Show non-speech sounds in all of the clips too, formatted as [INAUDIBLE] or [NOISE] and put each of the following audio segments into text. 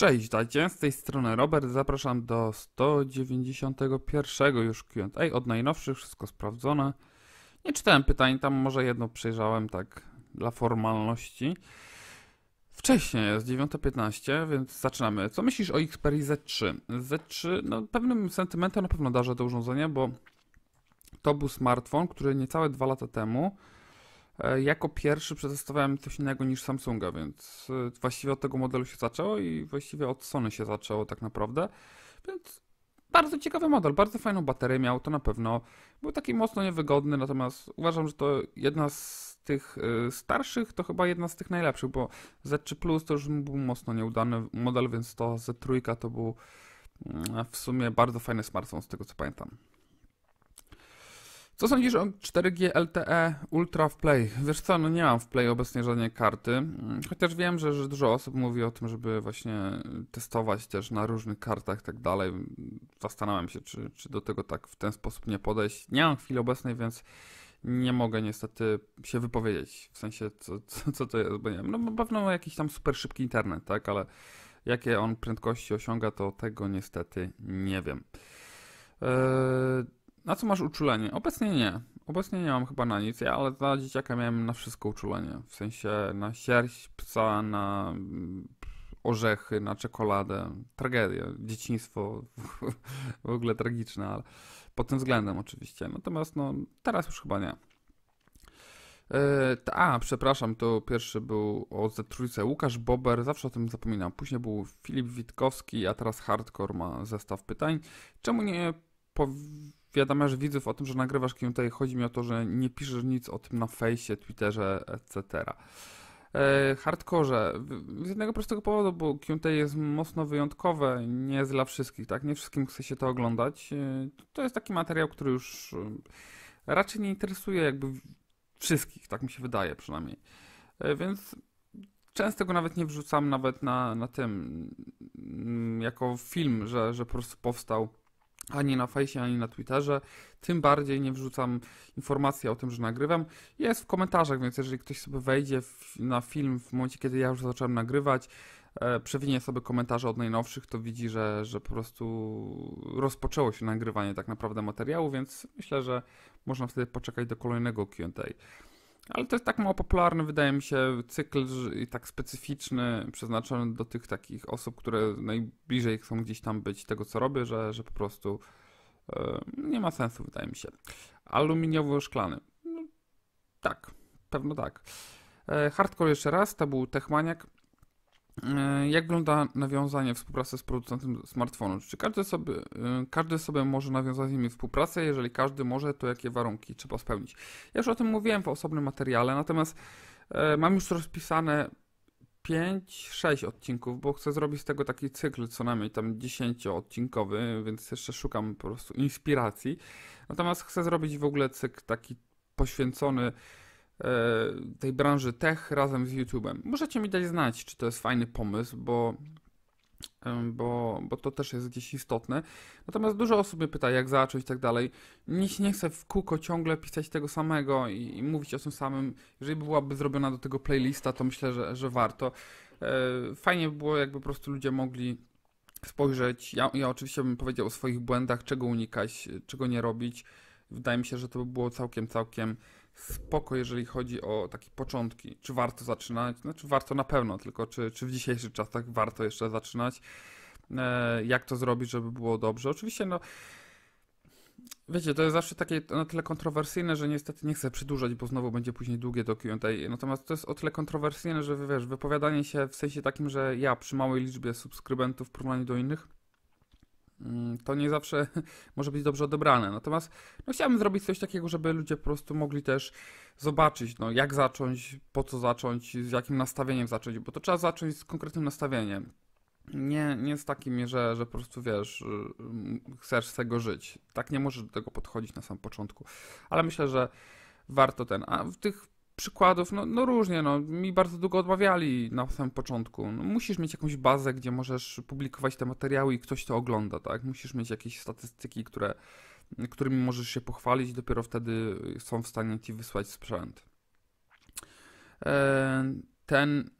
Cześć, dajcie z tej strony Robert, zapraszam do 191 już Q&A, od najnowszych, wszystko sprawdzone. Nie czytałem pytań, tam może jedno przejrzałem tak dla formalności. Wcześniej jest 9.15, więc zaczynamy. Co myślisz o Xperia Z3? Z3, no pewnym sentymentem na pewno darzę do urządzenia, bo to był smartfon, który niecałe dwa lata temu E, jako pierwszy przetestowałem coś innego niż Samsunga, więc e, właściwie od tego modelu się zaczęło i właściwie od Sony się zaczęło tak naprawdę. Więc bardzo ciekawy model, bardzo fajną baterię miał, to na pewno. Był taki mocno niewygodny, natomiast uważam, że to jedna z tych e, starszych, to chyba jedna z tych najlepszych, bo Z3 Plus to już był mocno nieudany model, więc to Z3 to był mm, w sumie bardzo fajny smartfon z tego co pamiętam. Co sądzisz o 4G LTE Ultra w Play? Wiesz co, no nie mam w Play obecnie żadnej karty, mm, chociaż wiem, że, że dużo osób mówi o tym, żeby właśnie testować też na różnych kartach i tak dalej. Zastanawiam się, czy, czy do tego tak w ten sposób nie podejść. Nie mam chwili obecnej, więc nie mogę niestety się wypowiedzieć, w sensie co, co, co to jest, bo nie wiem. No na pewno jakiś tam super szybki internet, tak, ale jakie on prędkości osiąga, to tego niestety nie wiem. Yy... Na co masz uczulenie? Obecnie nie. Obecnie nie mam chyba na nic, ja, ale za dzieciaka miałem na wszystko uczulenie. W sensie na sierść psa, na mm, orzechy, na czekoladę. Tragedia, dzieciństwo [LAUGHS] w ogóle tragiczne, ale pod tym względem oczywiście. Natomiast no, teraz już chyba nie. E, a, przepraszam, to pierwszy był o z Trójce Łukasz Bober, zawsze o tym zapominam. Później był Filip Witkowski, a teraz Hardcore ma zestaw pytań. Czemu nie powi wiadomo, że widzów o tym, że nagrywasz Q&A. Chodzi mi o to, że nie piszesz nic o tym na fejsie, Twitterze, etc. E, hardkorze. Z jednego prostego powodu, bo Q&A jest mocno wyjątkowe, nie jest dla wszystkich, tak? Nie wszystkim chce się to oglądać. E, to jest taki materiał, który już e, raczej nie interesuje jakby wszystkich, tak mi się wydaje przynajmniej. Więc często go nawet nie wrzucam nawet na, na tym mm, jako film, że, że po prostu powstał ani na fejsie, ani na Twitterze. Tym bardziej nie wrzucam informacji o tym, że nagrywam. Jest w komentarzach, więc jeżeli ktoś sobie wejdzie w, na film w momencie, kiedy ja już zacząłem nagrywać, e, przewinie sobie komentarze od najnowszych, to widzi, że, że po prostu rozpoczęło się nagrywanie tak naprawdę materiału, więc myślę, że można wtedy poczekać do kolejnego QA. Ale to jest tak mało popularny, wydaje mi się, cykl i tak specyficzny, przeznaczony do tych takich osób, które najbliżej chcą gdzieś tam być tego, co robię, że, że po prostu yy, nie ma sensu, wydaje mi się. Aluminiowo-szklany. No, tak, pewno tak. E, hardcore jeszcze raz, to był Techmaniak. E, jak wygląda nawiązanie współpracy z producentem smartfonu? Czy każdy sobie, e, każdy sobie może nawiązać z nimi współpracę? Jeżeli każdy może, to jakie warunki trzeba spełnić? Ja już o tym mówiłem w osobnym materiale, natomiast e, mam już rozpisane 5-6 odcinków, bo chcę zrobić z tego taki cykl co najmniej tam 10-odcinkowy, więc jeszcze szukam po prostu inspiracji. Natomiast chcę zrobić w ogóle cykl taki poświęcony E, tej branży tech razem z YouTube'em. Możecie mi dać znać, czy to jest fajny pomysł, bo, e, bo, bo to też jest gdzieś istotne. Natomiast dużo osób mnie pyta, jak zacząć i tak dalej. nie chcę w kółko ciągle pisać tego samego i, i, mówić o tym samym. Jeżeli byłaby zrobiona do tego playlista, to myślę, że, że warto. E, fajnie by było, jakby po prostu ludzie mogli spojrzeć. Ja, ja oczywiście bym powiedział o swoich błędach, czego unikać, czego nie robić. Wydaje mi się, że to by było całkiem, całkiem spoko, jeżeli chodzi o takie początki. Czy warto zaczynać? Znaczy warto na pewno, tylko czy, czy w dzisiejszych czasach warto jeszcze zaczynać? E, jak to zrobić, żeby było dobrze? Oczywiście, no. Wiecie, to jest zawsze takie na tyle kontrowersyjne, że niestety nie chcę przedłużać, bo znowu będzie później długie do Q&A. Natomiast to jest o tyle kontrowersyjne, że wiesz, wypowiadanie się w sensie takim, że ja przy małej liczbie subskrybentów w porównaniu do innych Mm, to nie zawsze [LAUGHS] może być dobrze odebrane. Natomiast no, chciałbym zrobić coś takiego, żeby ludzie po prostu mogli też zobaczyć, no, jak zacząć, po co zacząć, z jakim nastawieniem zacząć, bo to trzeba zacząć z konkretnym nastawieniem. Nie, nie z takim, że, że po prostu wiesz, y, chcesz z tego żyć. Tak nie możesz do tego podchodzić na sam początku. Ale myślę, że warto ten. A w tych przykładów, no, no, różnie, no, mi bardzo długo odmawiali na samym początku. No, musisz mieć jakąś bazę, gdzie możesz publikować te materiały i ktoś to ogląda, tak? Musisz mieć jakieś statystyki, które, którymi możesz się pochwalić, dopiero wtedy są w stanie ci wysłać sprzęt. E, ten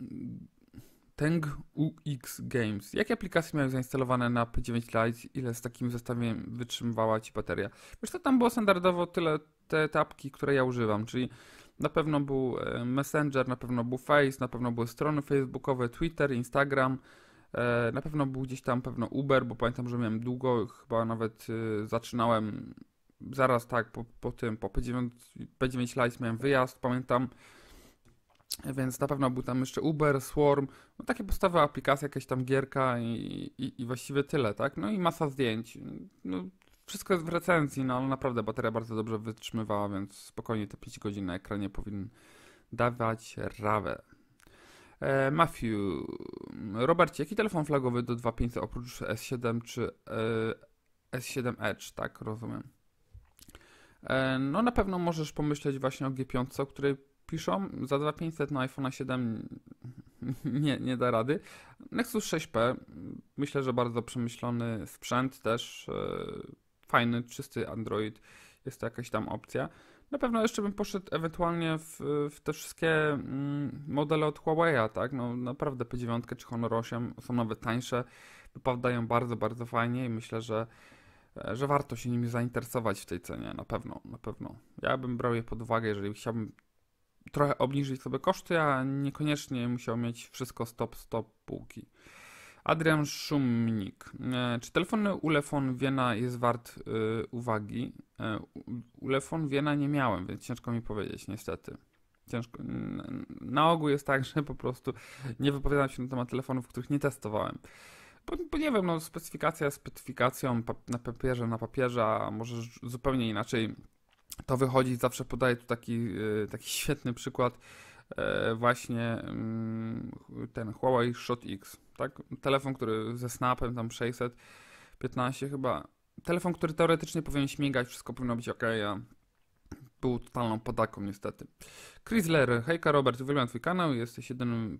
Teng UX Games. Jakie aplikacje miałeś zainstalowane na P9 Lite? Ile z takim zestawiem wytrzymywała ci bateria? Wiesz że tam było standardowo tyle te, tapki które ja używam, czyli na pewno był e, Messenger, na pewno był Face, na pewno były strony facebookowe, Twitter, Instagram. E, na pewno był gdzieś tam pewno Uber, bo pamiętam, że miałem długo, chyba nawet e, zaczynałem zaraz tak po, po tym, po 59 9 miałem wyjazd, pamiętam. Więc na pewno był tam jeszcze Uber, Swarm, no takie podstawowe aplikacje, jakaś tam gierka i, i, i właściwie tyle, tak? No i masa zdjęć. No, wszystko jest w recenzji, no ale naprawdę bateria bardzo dobrze wytrzymywała, więc spokojnie te 5 godzin na ekranie powinien dawać rawę. E, Matthew, Robercie, jaki telefon flagowy do 2500 oprócz S7 czy e, S7 Edge, tak rozumiem? E, no na pewno możesz pomyśleć właśnie o G5, o której piszą, za 2500 na iPhone 7 [LAUGHS] nie, nie da rady. Nexus 6P, myślę, że bardzo przemyślony sprzęt też. Yy fajny, czysty Android. Jest to jakaś tam opcja. Na pewno jeszcze bym poszedł ewentualnie w, w te wszystkie mm, modele od Huawei'a, tak? No naprawdę P9 czy Honor 8 są nawet tańsze, wypadają bardzo, bardzo fajnie i myślę, że, e, że warto się nimi zainteresować w tej cenie, na pewno, na pewno. Ja bym brał je pod uwagę, jeżeli chciałbym trochę obniżyć sobie koszty, a niekoniecznie musiał mieć wszystko stop, stop półki. Adrian Szumnik. E, czy telefon Ulefon Wiena jest wart yy, uwagi? E, Ulefon Wiena nie miałem, więc ciężko mi powiedzieć, niestety. Ciężko. Na ogół jest tak, [LAUGHS] że po prostu nie wypowiadam się na temat telefonów, których nie testowałem. Bo, bo nie wiem, no, specyfikacja specyfikacją na papierze, na papierze, a może zupełnie inaczej to wychodzi. Zawsze podaję tu taki, taki świetny przykład, właśnie mm, ten Huawei Shot X tak? Telefon, który ze Snapem tam 615 chyba. Telefon, który teoretycznie powinien śmigać, wszystko powinno być ok, a był totalną podaką niestety. chrysler hejka Robert, uwielbiam twój kanał, jesteś jedynym,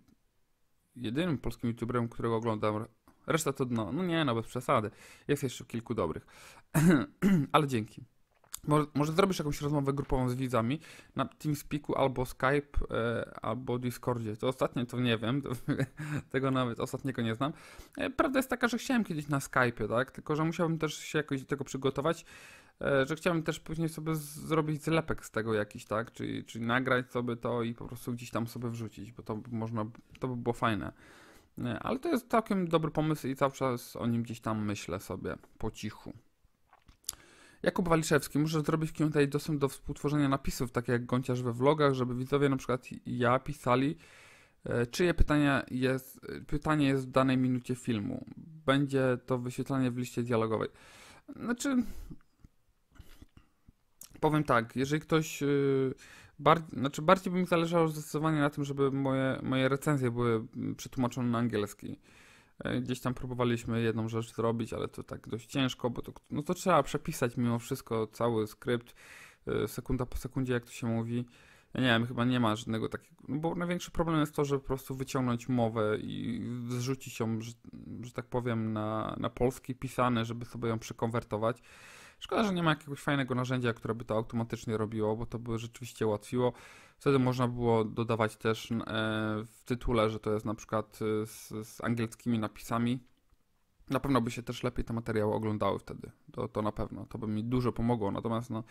jedynym polskim youtuberem, którego oglądam. Reszta to dno. No nie, no bez przesady. Jest jeszcze kilku dobrych. [CLEARS THROAT] Ale dzięki. Może, może zrobisz jakąś rozmowę grupową z widzami na TeamSpeaku albo Skype, e, albo Discordzie. To ostatnie to nie wiem, to, [LAUGHS] tego nawet ostatniego nie znam. E, prawda jest taka, że chciałem kiedyś na Skype, tak? Tylko, że musiałbym też się jakoś do tego przygotować, e, że chciałem też później sobie zrobić zlepek z tego jakiś, tak? Czyli, czyli nagrać sobie to i po prostu gdzieś tam sobie wrzucić, bo to można, to by było fajne. E, ale to jest całkiem dobry pomysł i cały czas o nim gdzieś tam myślę sobie po cichu. Jakub Waliszewski, może zrobić tutaj dostęp do współtworzenia napisów, takie jak gąciarz we vlogach, żeby widzowie, na przykład ja, pisali, e, czyje pytanie jest, pytanie jest w danej minucie filmu. Będzie to wyświetlanie w liście dialogowej. Znaczy, powiem tak, jeżeli ktoś... E, bar znaczy bardziej by mi zależało zdecydowanie na tym, żeby moje, moje recenzje były przetłumaczone na angielski. E, gdzieś tam próbowaliśmy jedną rzecz zrobić, ale to tak dość ciężko, bo to, no to trzeba przepisać mimo wszystko cały skrypt, e, sekunda po sekundzie, jak to się mówi. Ja nie wiem, chyba nie ma żadnego takiego, no bo największy problem jest to, żeby po prostu wyciągnąć mowę i zrzucić ją, że, że tak powiem, na, na polski pisane, żeby sobie ją przekonwertować. Szkoda, że nie ma jakiegoś fajnego narzędzia, które by to automatycznie robiło, bo to by rzeczywiście ułatwiło. Wtedy można było dodawać też e, w tytule, że to jest na przykład e, z, z angielskimi napisami. Na pewno by się też lepiej te materiały oglądały wtedy. To, to na pewno. To by mi dużo pomogło. Natomiast no,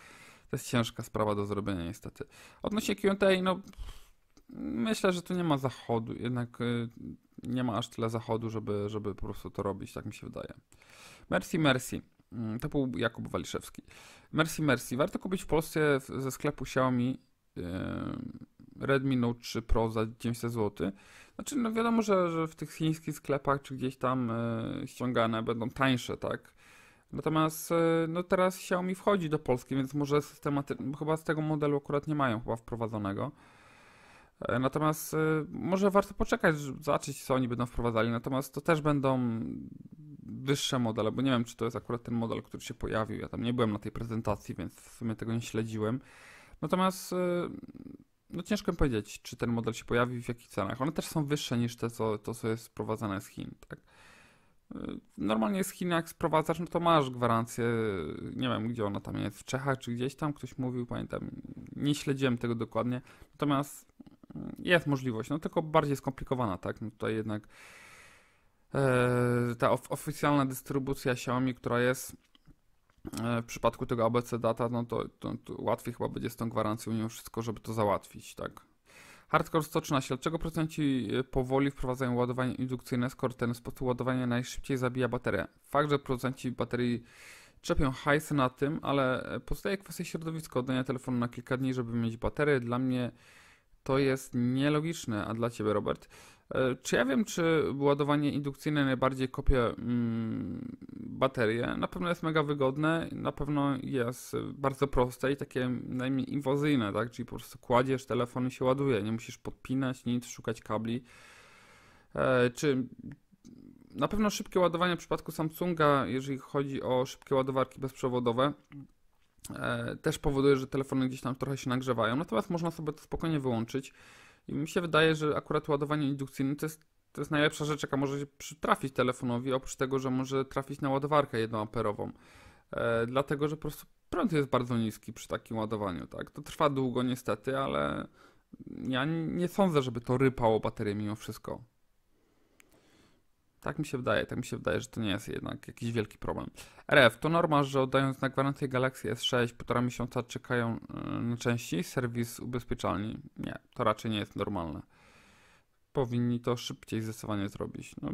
to jest ciężka sprawa do zrobienia niestety. Odnośnie Q&A, no myślę, że tu nie ma zachodu. Jednak e, nie ma aż tyle zachodu, żeby, żeby po prostu to robić. Tak mi się wydaje. Merci, merci. Mm, to był Jakub Waliszewski. Merci, merci. Warto kupić w Polsce ze sklepu Xiaomi E, Redmi Note 3 Pro za 900 zł. Znaczy, no wiadomo, że, że w tych chińskich sklepach czy gdzieś tam e, ściągane będą tańsze, tak? Natomiast e, no teraz Xiaomi wchodzi do Polski, więc może systematycznie, chyba z tego modelu akurat nie mają chyba wprowadzonego. Natomiast może warto poczekać, żeby zobaczyć co oni będą wprowadzali, natomiast to też będą wyższe modele, bo nie wiem czy to jest akurat ten model, który się pojawił, ja tam nie byłem na tej prezentacji, więc w sumie tego nie śledziłem. Natomiast y, no ciężko mi powiedzieć, czy ten model się pojawi, w jakich cenach. One też są wyższe niż te, co, to, co jest sprowadzane z Chin. Tak? Y, normalnie z Chin, jak sprowadzasz, no to masz gwarancję. Nie wiem, gdzie ona tam jest, w Czechach czy gdzieś tam, ktoś mówił, pamiętam. Nie śledziłem tego dokładnie. Natomiast mm, jest możliwość, no tylko bardziej skomplikowana, tak? No tutaj jednak e, ta of oficjalna dystrybucja Xiaomi, która jest E, w przypadku tego ABC Data, no to, to, to łatwiej chyba będzie z tą gwarancją mimo wszystko, żeby to załatwić, tak. Hardcore 113. Dlaczego producenci e, powoli wprowadzają ładowanie indukcyjne, skoro ten sposób ładowania najszybciej zabija baterię? Fakt, że producenci baterii czepią hajsy na tym, ale e, pozostaje kwestia środowiska oddania telefonu na kilka dni, żeby mieć baterię. Dla mnie to jest nielogiczne, a dla Ciebie, Robert? E, czy ja wiem, czy ładowanie indukcyjne najbardziej kopie mm, Na pewno jest mega wygodne, na pewno jest bardzo proste i takie najmniej inwazyjne, tak? Czyli po prostu kładziesz telefon i się ładuje, nie musisz podpinać nic, szukać kabli. E, czy na pewno szybkie ładowanie w przypadku Samsunga, jeżeli chodzi o szybkie ładowarki bezprzewodowe, e, też powoduje, że telefony gdzieś tam trochę się nagrzewają. Natomiast można sobie to spokojnie wyłączyć. I mi się wydaje, że akurat ładowanie indukcyjne to jest, to jest najlepsza rzecz, jaka może się przytrafić telefonowi, oprócz tego, że może trafić na ładowarkę jednoamperową, E, dlatego, że po prostu prąd jest bardzo niski przy takim ładowaniu, tak? To trwa długo niestety, ale ja nie sądzę, żeby to rypało baterię mimo wszystko. Tak mi się wydaje, tak mi się wydaje, że to nie jest jednak jakiś wielki problem. RF, to norma, że oddając na gwarancję Galaxy S6 półtora miesiąca czekają y, na części serwis ubezpieczalni? Nie, to raczej nie jest normalne. Powinni to szybciej zdecydowanie zrobić. No,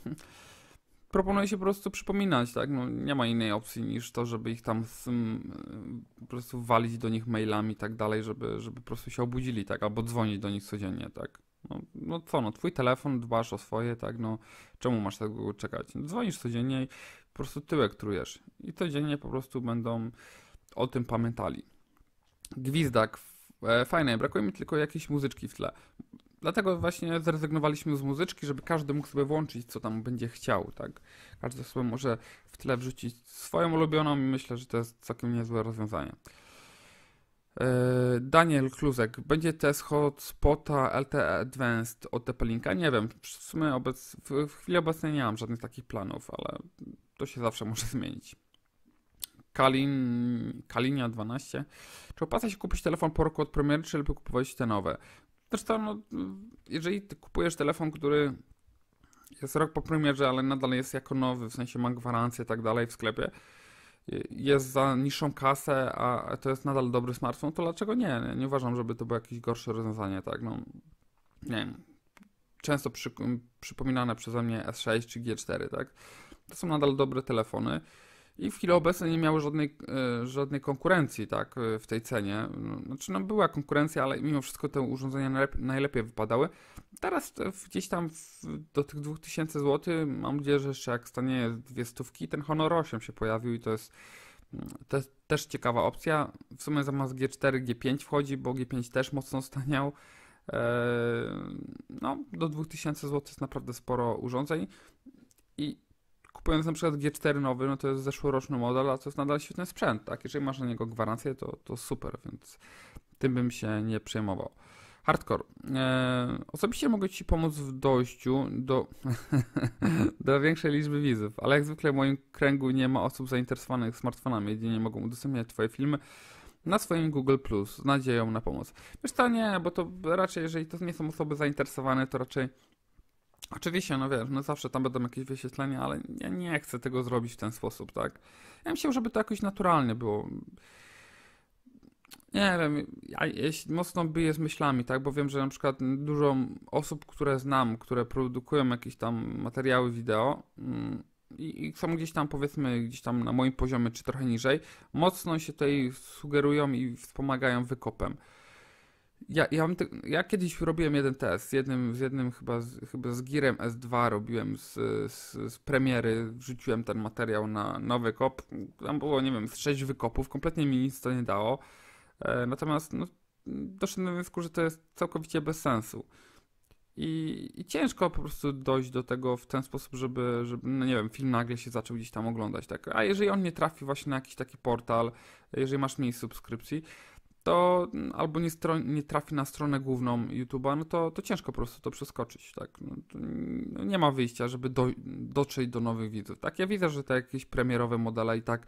[LAUGHS] proponuję się po prostu przypominać, tak? No, nie ma innej opcji niż to, żeby ich tam z, m, mm, po prostu walić do nich mailami i tak dalej, żeby, żeby po prostu się obudzili, tak? Albo dzwonić do nich codziennie, tak? No, no, co, no twój telefon, dbasz o swoje, tak, no czemu masz tego czekać? Dzwonisz codziennie i po prostu tyłek trujesz. I codziennie po prostu będą o tym pamiętali. Gwizdak, e, fajne, brakuje mi tylko jakiejś muzyczki w tle. Dlatego właśnie zrezygnowaliśmy z muzyczki, żeby każdy mógł sobie włączyć, co tam będzie chciał, tak? Każdy sobie może w tle wrzucić swoją ulubioną i myślę, że to jest całkiem niezłe rozwiązanie. E, Daniel Kluzek, będzie test hotspota LTE Advanced od Tepelinka? Nie wiem, w sumie obec, w, w chwili obecnej nie mam żadnych takich planów, ale to się zawsze może [LAUGHS] zmienić. Kalin, Kalinia 12. Czy opłaca się kupić telefon po roku od premiery, czy lepiej kupować te nowe? Zresztą, no, jeżeli kupujesz telefon, który jest rok po premierze, ale nadal jest jako nowy, w sensie ma gwarancję i tak dalej w sklepie, Y, jest za niższą kasę, a to jest nadal dobry smartfon, to dlaczego nie? nie uważam, żeby to było jakieś gorsze rozwiązanie, tak? No, nie wiem. Często przy, przypominane przeze mnie S6 czy G4, tak? To są nadal dobre telefony i w chwili obecnej nie miały żadnej, e, żadnej konkurencji tak, e, w tej cenie. No, znaczy, no była konkurencja, ale mimo wszystko te urządzenia najlepiej wypadały. Teraz gdzieś tam w, do tych 2000 zł, mam nadzieję, że jeszcze jak stanie dwie stówki, ten Honor 8 się pojawił i to jest, mm, to jest też ciekawa opcja. W sumie zamiast G4, G5 wchodzi, bo G5 też mocno staniał. Eee, no, do 2000 zł jest naprawdę sporo urządzeń. I kupując na przykład G4 nowy, no to jest zeszłoroczny model, a to jest nadal świetny sprzęt, tak? Jeżeli masz na niego gwarancję, to, to super, więc tym bym się nie przejmował. Hardcore. Eee, osobiście mogę Ci pomóc w dojściu do, [LAUGHS] do większej liczby widzów, ale jak zwykle w moim kręgu nie ma osób zainteresowanych smartfonami, jedynie mogą udostępniać Twoje filmy na swoim Google Plus z nadzieją na pomoc. Wiesz to nie, bo to raczej, jeżeli to nie są osoby zainteresowane, to raczej Oczywiście, no wiesz, no zawsze tam będą jakieś wyświetlenia, ale ja nie chcę tego zrobić w ten sposób, tak? Ja myślę, żeby to jakoś naturalnie było. Nie wiem, ja, jeśli mocno biję z myślami, tak? Bo wiem, że na przykład dużo osób, które znam, które produkują jakieś tam materiały wideo mm, i, i są gdzieś tam, powiedzmy, gdzieś tam na moim poziomie, czy trochę niżej, mocno się tutaj sugerują i wspomagają wykopem. Ja, ja, te, ja, kiedyś robiłem jeden test z jednym, z jednym chyba, z, chyba z Gearem S2 robiłem z, z, z premiery, wrzuciłem ten materiał na, nowy kop. Tam było, nie wiem, z sześć wykopów, kompletnie mi nic to nie dało. E, natomiast no, doszedłem do wniosku, że to jest całkowicie bez sensu. I, I, ciężko po prostu dojść do tego w ten sposób, żeby, żeby, no nie wiem, film nagle się zaczął gdzieś tam oglądać, tak? A jeżeli on nie trafi właśnie na jakiś taki portal, jeżeli masz mniej subskrypcji, to albo nie, nie, trafi na stronę główną YouTube'a, no to, to ciężko po prostu to przeskoczyć, tak? No, to nie ma wyjścia, żeby do, dotrzeć do nowych widzów, tak? Ja widzę, że te jakieś premierowe modele i tak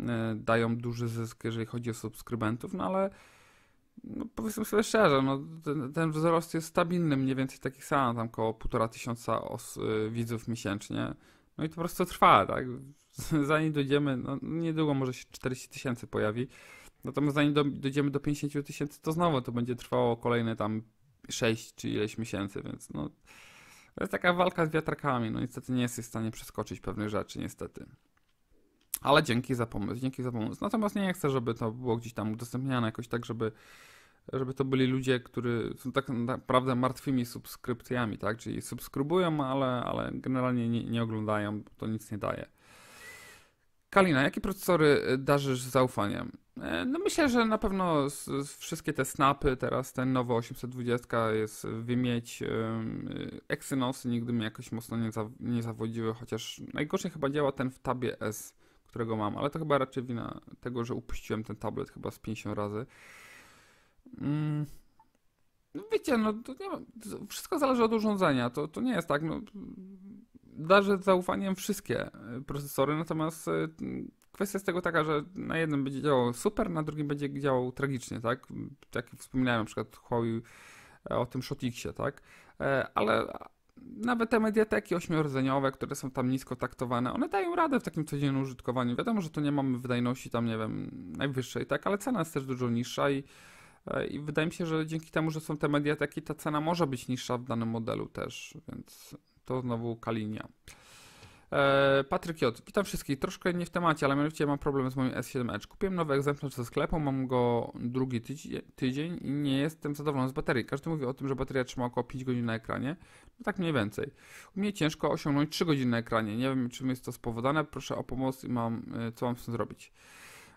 e, dają duży zysk, jeżeli chodzi o subskrybentów, no ale no, powiedzmy sobie szczerze, no, ten, ten wzrost jest stabilny, mniej więcej taki sam, tam około półtora tysiąca os, y, widzów miesięcznie, no i to po prostu trwa, tak? [LAUGHS] Zanim dojdziemy, no, niedługo może się 40 tysięcy pojawi, Natomiast zanim do, dojdziemy do 50 tysięcy, to znowu to będzie trwało kolejne tam 6 czy ileś miesięcy, więc no. To jest taka walka z wiatrakami. No niestety nie jesteś w stanie przeskoczyć pewnych rzeczy, niestety. Ale dzięki za pomysł, dzięki za pomysł. Natomiast nie chcę, żeby to było gdzieś tam udostępniane jakoś tak, żeby, żeby to byli ludzie, którzy są tak naprawdę martwymi subskrypcjami, tak? Czyli subskrybują, ale, ale generalnie nie, nie oglądają, to nic nie daje. Kalina, jakie procesory darzysz zaufaniem? E, no myślę, że na pewno z, z wszystkie te snapy, teraz ten nowy 820 jest e, wymieć. E, Exynosy nigdy mnie jakoś mocno nie, za, nie zawodziły, chociaż najgorszy chyba działa ten w tabie S, którego mam, ale to chyba raczej wina tego, że upuściłem ten tablet chyba z 50 razy. Mm. No wiecie, no to nie, to wszystko zależy od urządzenia, to, to nie jest tak, no darzę zaufaniem wszystkie procesory, natomiast kwestia jest tego taka, że na jednym będzie działał super, na drugim będzie działał tragicznie, tak? jak wspominałem na przykład Huawei e, o tym Shotixie, tak? E, ale nawet te mediateki ośmiorodzeniowe, które są tam nisko taktowane, one dają radę w takim codziennym użytkowaniu. Wiadomo, że tu nie mamy wydajności tam, nie wiem, najwyższej, tak? Ale cena jest też dużo niższa i e, i wydaje mi się, że dzięki temu, że są te mediateki, ta cena może być niższa w danym modelu też, więc to znowu kalinia. E, Patryk J. Witam wszystkich. Troszkę nie w temacie, ale mianowicie mam problem z moim S7 Edge. Kupiłem nowy egzemplarz ze sklepu, mam go drugi tydzień, i nie jestem zadowolony z baterii. Każdy mówi o tym, że bateria trzyma około 5 godzin na ekranie. No tak mniej więcej. U mnie ciężko osiągnąć 3 godziny na ekranie. Nie wiem, czym jest to spowodowane. Proszę o pomoc i mam, e, co mam z tym zrobić.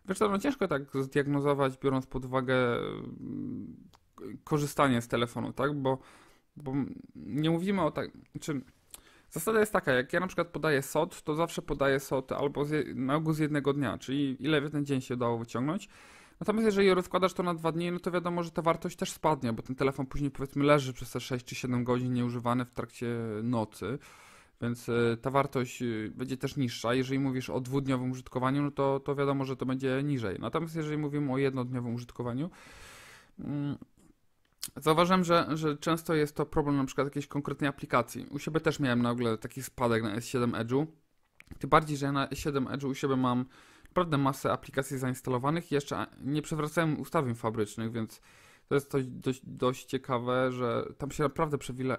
Wiesz to no ciężko tak zdiagnozować, biorąc pod uwagę mm, korzystanie z telefonu, tak? Bo, bo nie mówimy o tak... Czy, Zasada jest taka, jak ja na przykład podaję SOT, to zawsze podaję SOT albo z, na ogół z jednego dnia, czyli ile w ten dzień się dało wyciągnąć. Natomiast jeżeli rozkładasz to na dwa dni, no to wiadomo, że ta wartość też spadnie, bo ten telefon później powiedzmy leży przez te 6 czy 7 godzin nieużywany w trakcie nocy, więc e, ta wartość e, będzie też niższa. Jeżeli mówisz o dwudniowym użytkowaniu, no to, to wiadomo, że to będzie niżej. Natomiast jeżeli mówimy o jednodniowym użytkowaniu, mm, Zauważyłem, że, że często jest to problem na przykład jakiejś konkretnej aplikacji. U siebie też miałem na taki spadek na S7 Edge'u. Tym bardziej, że ja na S7 Edge'u u siebie mam naprawdę masę aplikacji zainstalowanych i jeszcze nie przewracałem ustawień fabrycznych, więc to jest coś dość, dość ciekawe, że tam się naprawdę przewile,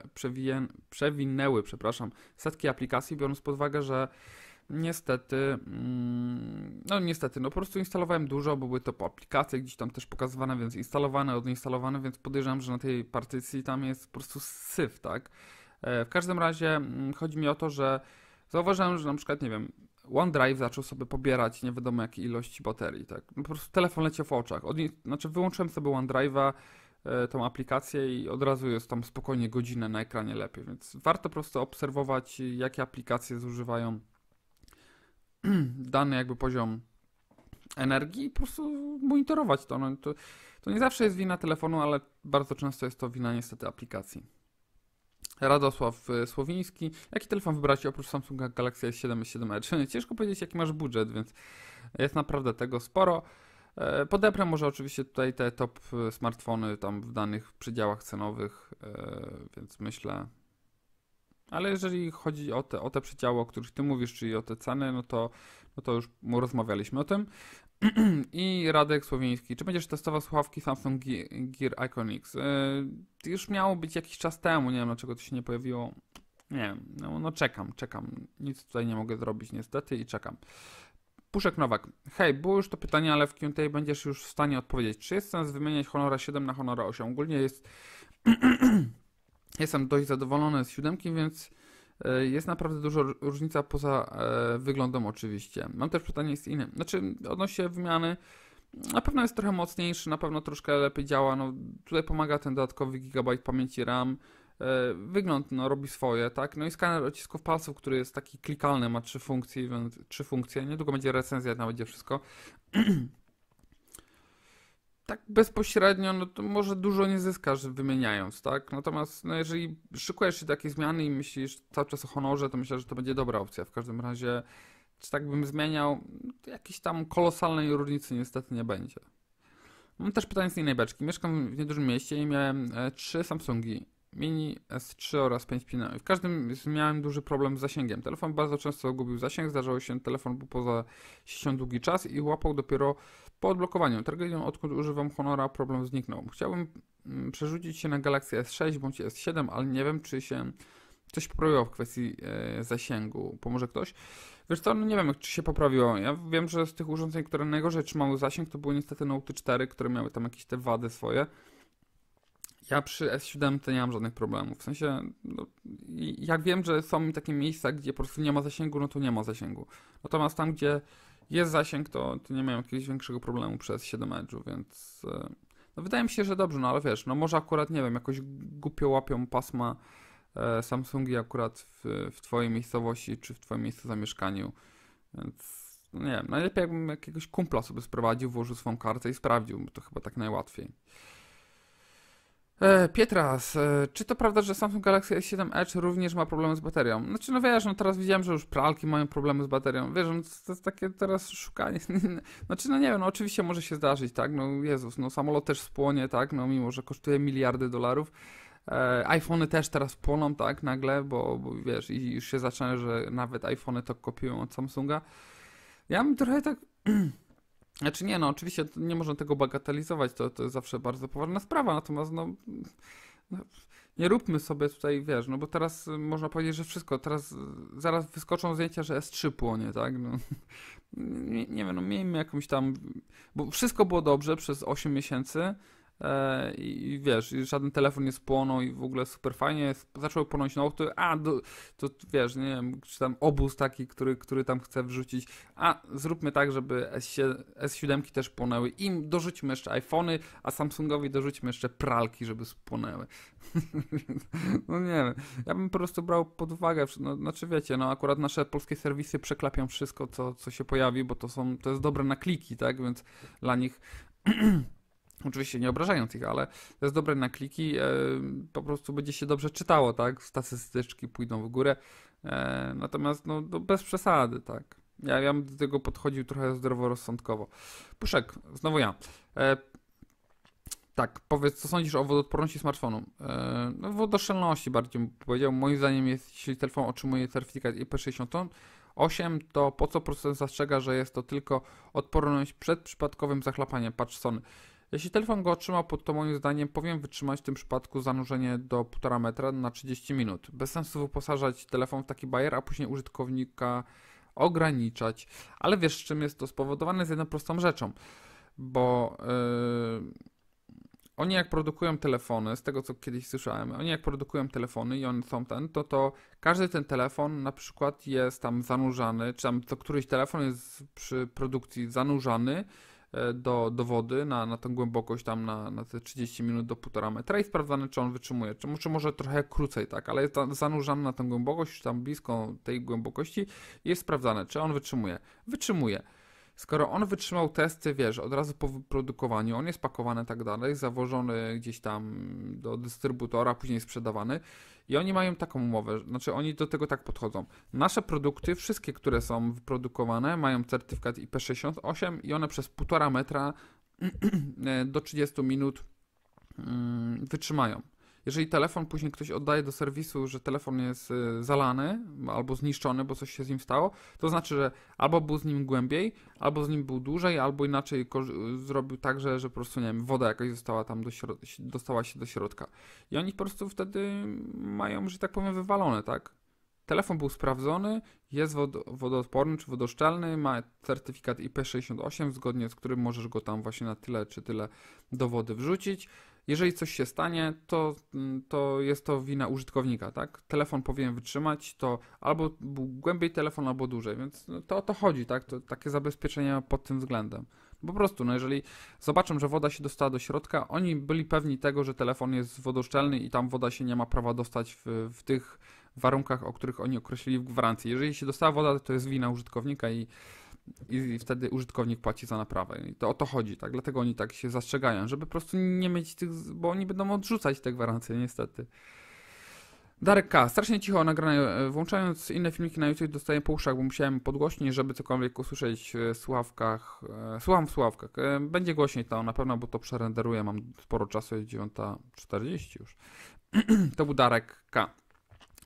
przewinęły przepraszam, setki aplikacji, biorąc pod uwagę, że niestety, mm, no niestety, no po prostu instalowałem dużo, bo były to po aplikacje gdzieś tam też pokazywane, więc instalowane, odinstalowane, więc podejrzewam, że na tej partycji tam jest po prostu syf, tak? E, w każdym razie mm, chodzi mi o to, że zauważyłem, że na przykład, nie wiem, OneDrive zaczął sobie pobierać nie wiadomo jakiej ilości baterii, tak? No po prostu telefon leciał w oczach. Od, znaczy wyłączyłem sobie OneDrive'a, e, tą aplikację i od razu jest tam spokojnie godzinę na ekranie lepiej, więc warto po prostu obserwować, jakie aplikacje zużywają [CLEARS THROAT] dany jakby poziom energii i po prostu monitorować to. No, to. To nie zawsze jest wina telefonu, ale bardzo często jest to wina niestety aplikacji. Radosław y, Słowiński. Jaki telefon wybrać oprócz Samsunga Galaxy S7 S7 r Ciężko powiedzieć jaki masz budżet, więc jest naprawdę tego sporo. E, Podeprę może oczywiście tutaj te top smartfony tam w danych przedziałach cenowych, e, więc myślę, ale jeżeli chodzi o te, o te przedziały, o których ty mówisz, czyli o te ceny, no to, no to już rozmawialiśmy o tym. [CLEARS THROAT] I Radek Słowiński, czy będziesz testował słuchawki Samsung Gear Iconics? Yy, już miało być jakiś czas temu, nie wiem dlaczego to się nie pojawiło. Nie wiem, no, no czekam, czekam. Nic tutaj nie mogę zrobić niestety i czekam. Puszek Nowak. Hej, było już to pytanie, ale w Q&A będziesz już w stanie odpowiedzieć. Czy jest sens wymieniać Honora 7 na Honora 8? Ogólnie jest [CLEARS THROAT] Jestem dość zadowolony z siódemki, więc e, jest naprawdę duża różnica poza e, wyglądem oczywiście. Mam też pytanie z innym. Znaczy odnośnie wymiany, na pewno jest trochę mocniejszy, na pewno troszkę lepiej działa. No, tutaj pomaga ten dodatkowy gigabajt pamięci RAM. E, wygląd no, robi swoje, tak? No i skaner odcisków palców, który jest taki klikalny, ma trzy funkcje, więc trzy funkcje. Niedługo będzie recenzja, tam będzie wszystko. [CLEARS THROAT] tak bezpośrednio, no to może dużo nie zyskasz wymieniając, tak? Natomiast no jeżeli szykujesz się takie zmiany i myślisz cały czas o honorze, to myślę, że to będzie dobra opcja. W każdym razie, czy tak bym zmieniał, to jakiejś tam kolosalnej różnicy niestety nie będzie. Mam też pytanie z innej beczki. Mieszkam w niedużym mieście i miałem e, trzy Samsungi. Mini S3 oraz 5 pina. W każdym miałem duży problem z zasięgiem. Telefon bardzo często gubił zasięg, zdarzało się, telefon był poza siecią długi czas i łapał dopiero po odblokowaniu tragedią, odkąd używam Honora, problem zniknął. Chciałbym mm, przerzucić się na Galaxy S6 bądź S7, ale nie wiem, czy się coś poprawiło w kwestii e, zasięgu. Pomoże ktoś? Wiesz co, no nie wiem, czy się poprawiło. Ja wiem, że z tych urządzeń, które najgorzej trzymały zasięg, to były niestety Note 4, które miały tam jakieś te wady swoje. Ja przy S7 nie mam żadnych problemów. W sensie, no, jak wiem, że są takie miejsca, gdzie po prostu nie ma zasięgu, no to nie ma zasięgu. Natomiast tam, gdzie jest zasięg, to, to nie mają jakiegoś większego problemu przez 7 edge'u, więc e, no wydaje mi się, że dobrze, no ale wiesz, no może akurat, nie wiem, jakoś głupio łapią pasma e, Samsungi akurat w, w twojej miejscowości, czy w twoim miejscu zamieszkaniu, więc no nie wiem, najlepiej jakbym jakiegoś kumpla sobie sprowadził, włożył swą kartę i sprawdził, bo to chyba tak najłatwiej. E, Pietras, e, czy to prawda, że Samsung Galaxy S7 Edge również ma problemy z baterią? Znaczy, no wiesz, no teraz widziałem, że już pralki mają problemy z baterią. Wiesz, no to jest takie teraz szukanie. [LAUGHS] Znaczy, no nie wiem, no oczywiście może się zdarzyć, tak? No Jezus, no samolot też spłonie, tak? No mimo, że kosztuje miliardy dolarów. E, też teraz płoną, tak? Nagle, bo, bo wiesz, i już się zaczyna, że nawet iPhoney to kopiują od Samsunga. Ja bym trochę tak [CLEARS THROAT] Znaczy nie, no oczywiście nie można tego bagatelizować, to, to jest zawsze bardzo poważna sprawa, natomiast no, no nie róbmy sobie tutaj, wiesz, no bo teraz y, można powiedzieć, że wszystko, teraz y, zaraz wyskoczą zdjęcia, że S3 płonie, tak? No, [LAUGHS] nie, nie wiem, no miejmy jakąś tam, bo wszystko było dobrze przez 8 miesięcy, E, i, wiesz, żaden telefon nie spłonął i w ogóle super fajnie, zaczęły płonąć noty, a do, to wiesz, nie wiem, czy tam obóz taki, który, który tam chce wrzucić, a zróbmy tak, żeby S7 też płonęły, im dorzućmy jeszcze iPhony, a Samsungowi dorzućmy jeszcze pralki, żeby spłonęły. [LAUGHS] no nie wiem, ja bym po prostu brał pod uwagę, no, znaczy wiecie, no akurat nasze polskie serwisy przeklapią wszystko, co, co się pojawi, bo to są, to jest dobre na kliki, tak, więc dla nich [CLEARS THROAT] Oczywiście nie obrażając ich, ale to jest dobre na kliki, e, po prostu będzie się dobrze czytało, tak? Statystyczki pójdą w górę, e, natomiast no, no bez przesady, tak? Ja, ja bym do tego podchodził trochę zdroworozsądkowo. Puszek, znowu ja. E, tak, powiedz, co sądzisz o wodoodporności smartfonu? E, no, wodoszczelności bardziej bym powiedział. Moim zdaniem, jest, jeśli telefon otrzymuje certyfikat IP68, to po co procesor zastrzega, że jest to tylko odporność przed przypadkowym zachlapaniem? Patrz, Sony. Jeśli telefon go otrzymał, to moim zdaniem powinien wytrzymać w tym przypadku zanurzenie do 1,5 metra na 30 minut. Bez sensu wyposażać telefon w taki bajer, a później użytkownika ograniczać. Ale wiesz, czym jest to spowodowane? Z jedną prostą rzeczą, bo yy, oni jak produkują telefony, z tego co kiedyś słyszałem, oni jak produkują telefony i one są ten, to to każdy ten telefon na przykład jest tam zanurzany, czy tam to któryś telefon jest przy produkcji zanurzany E, do, do wody na, na tę głębokość tam na, na te 30 minut do 1,5 metra i sprawdzamy, czy on wytrzymuje, czy, czy może trochę krócej, tak, ale jest zanurzany na tę głębokość, tam blisko tej głębokości jest sprawdzane, czy on wytrzymuje. Wytrzymuje skoro on wytrzymał testy, wiesz, od razu po wyprodukowaniu, on jest pakowany tak dalej, zawożony gdzieś tam do dystrybutora, później sprzedawany i oni mają taką umowę, znaczy oni do tego tak podchodzą. Nasze produkty, wszystkie, które są wyprodukowane, mają certyfikat IP68 i one przez półtora metra [CLEARS THROAT] do 30 minut mm, wytrzymają jeżeli telefon później ktoś oddaje do serwisu, że telefon jest y, zalany albo zniszczony, bo coś się z nim stało, to znaczy, że albo był z nim głębiej, albo z nim był dłużej, albo inaczej y, zrobił tak, że, że po prostu, nie wiem, woda jakaś została tam do dostała się do środka. I oni po prostu wtedy mają, że tak powiem, wywalone, tak? Telefon był sprawdzony, jest wod wodoodporny czy wodoszczelny, ma certyfikat IP68, zgodnie z którym możesz go tam właśnie na tyle czy tyle do wody wrzucić. Jeżeli coś się stanie, to, mm, to jest to wina użytkownika, tak? Telefon powinien wytrzymać, to albo głębiej telefon, albo dłużej, więc no, to o to chodzi, tak? To, takie zabezpieczenia pod tym względem. Po prostu, no jeżeli zobaczą, że woda się dostała do środka, oni byli pewni tego, że telefon jest wodoszczelny i tam woda się nie ma prawa dostać w, w tych warunkach, o których oni określili w gwarancji. Jeżeli się dostała woda, to jest wina użytkownika i i wtedy użytkownik płaci za naprawę. I to o to chodzi, tak? Dlatego oni tak się zastrzegają, żeby po prostu nie mieć tych, bo oni będą odrzucać te gwarancje, niestety. Darek K. Strasznie cicho nagrane. Włączając inne filmiki na YouTube dostaję po uszach, bo musiałem podgłośniej, żeby cokolwiek usłyszeć w sławkach e, Słucham w sławkach e, Będzie głośniej to na pewno, bo to przerenderuję. Mam sporo czasu, jest 9.40 już. [CLEARS THROAT] to był Darek K.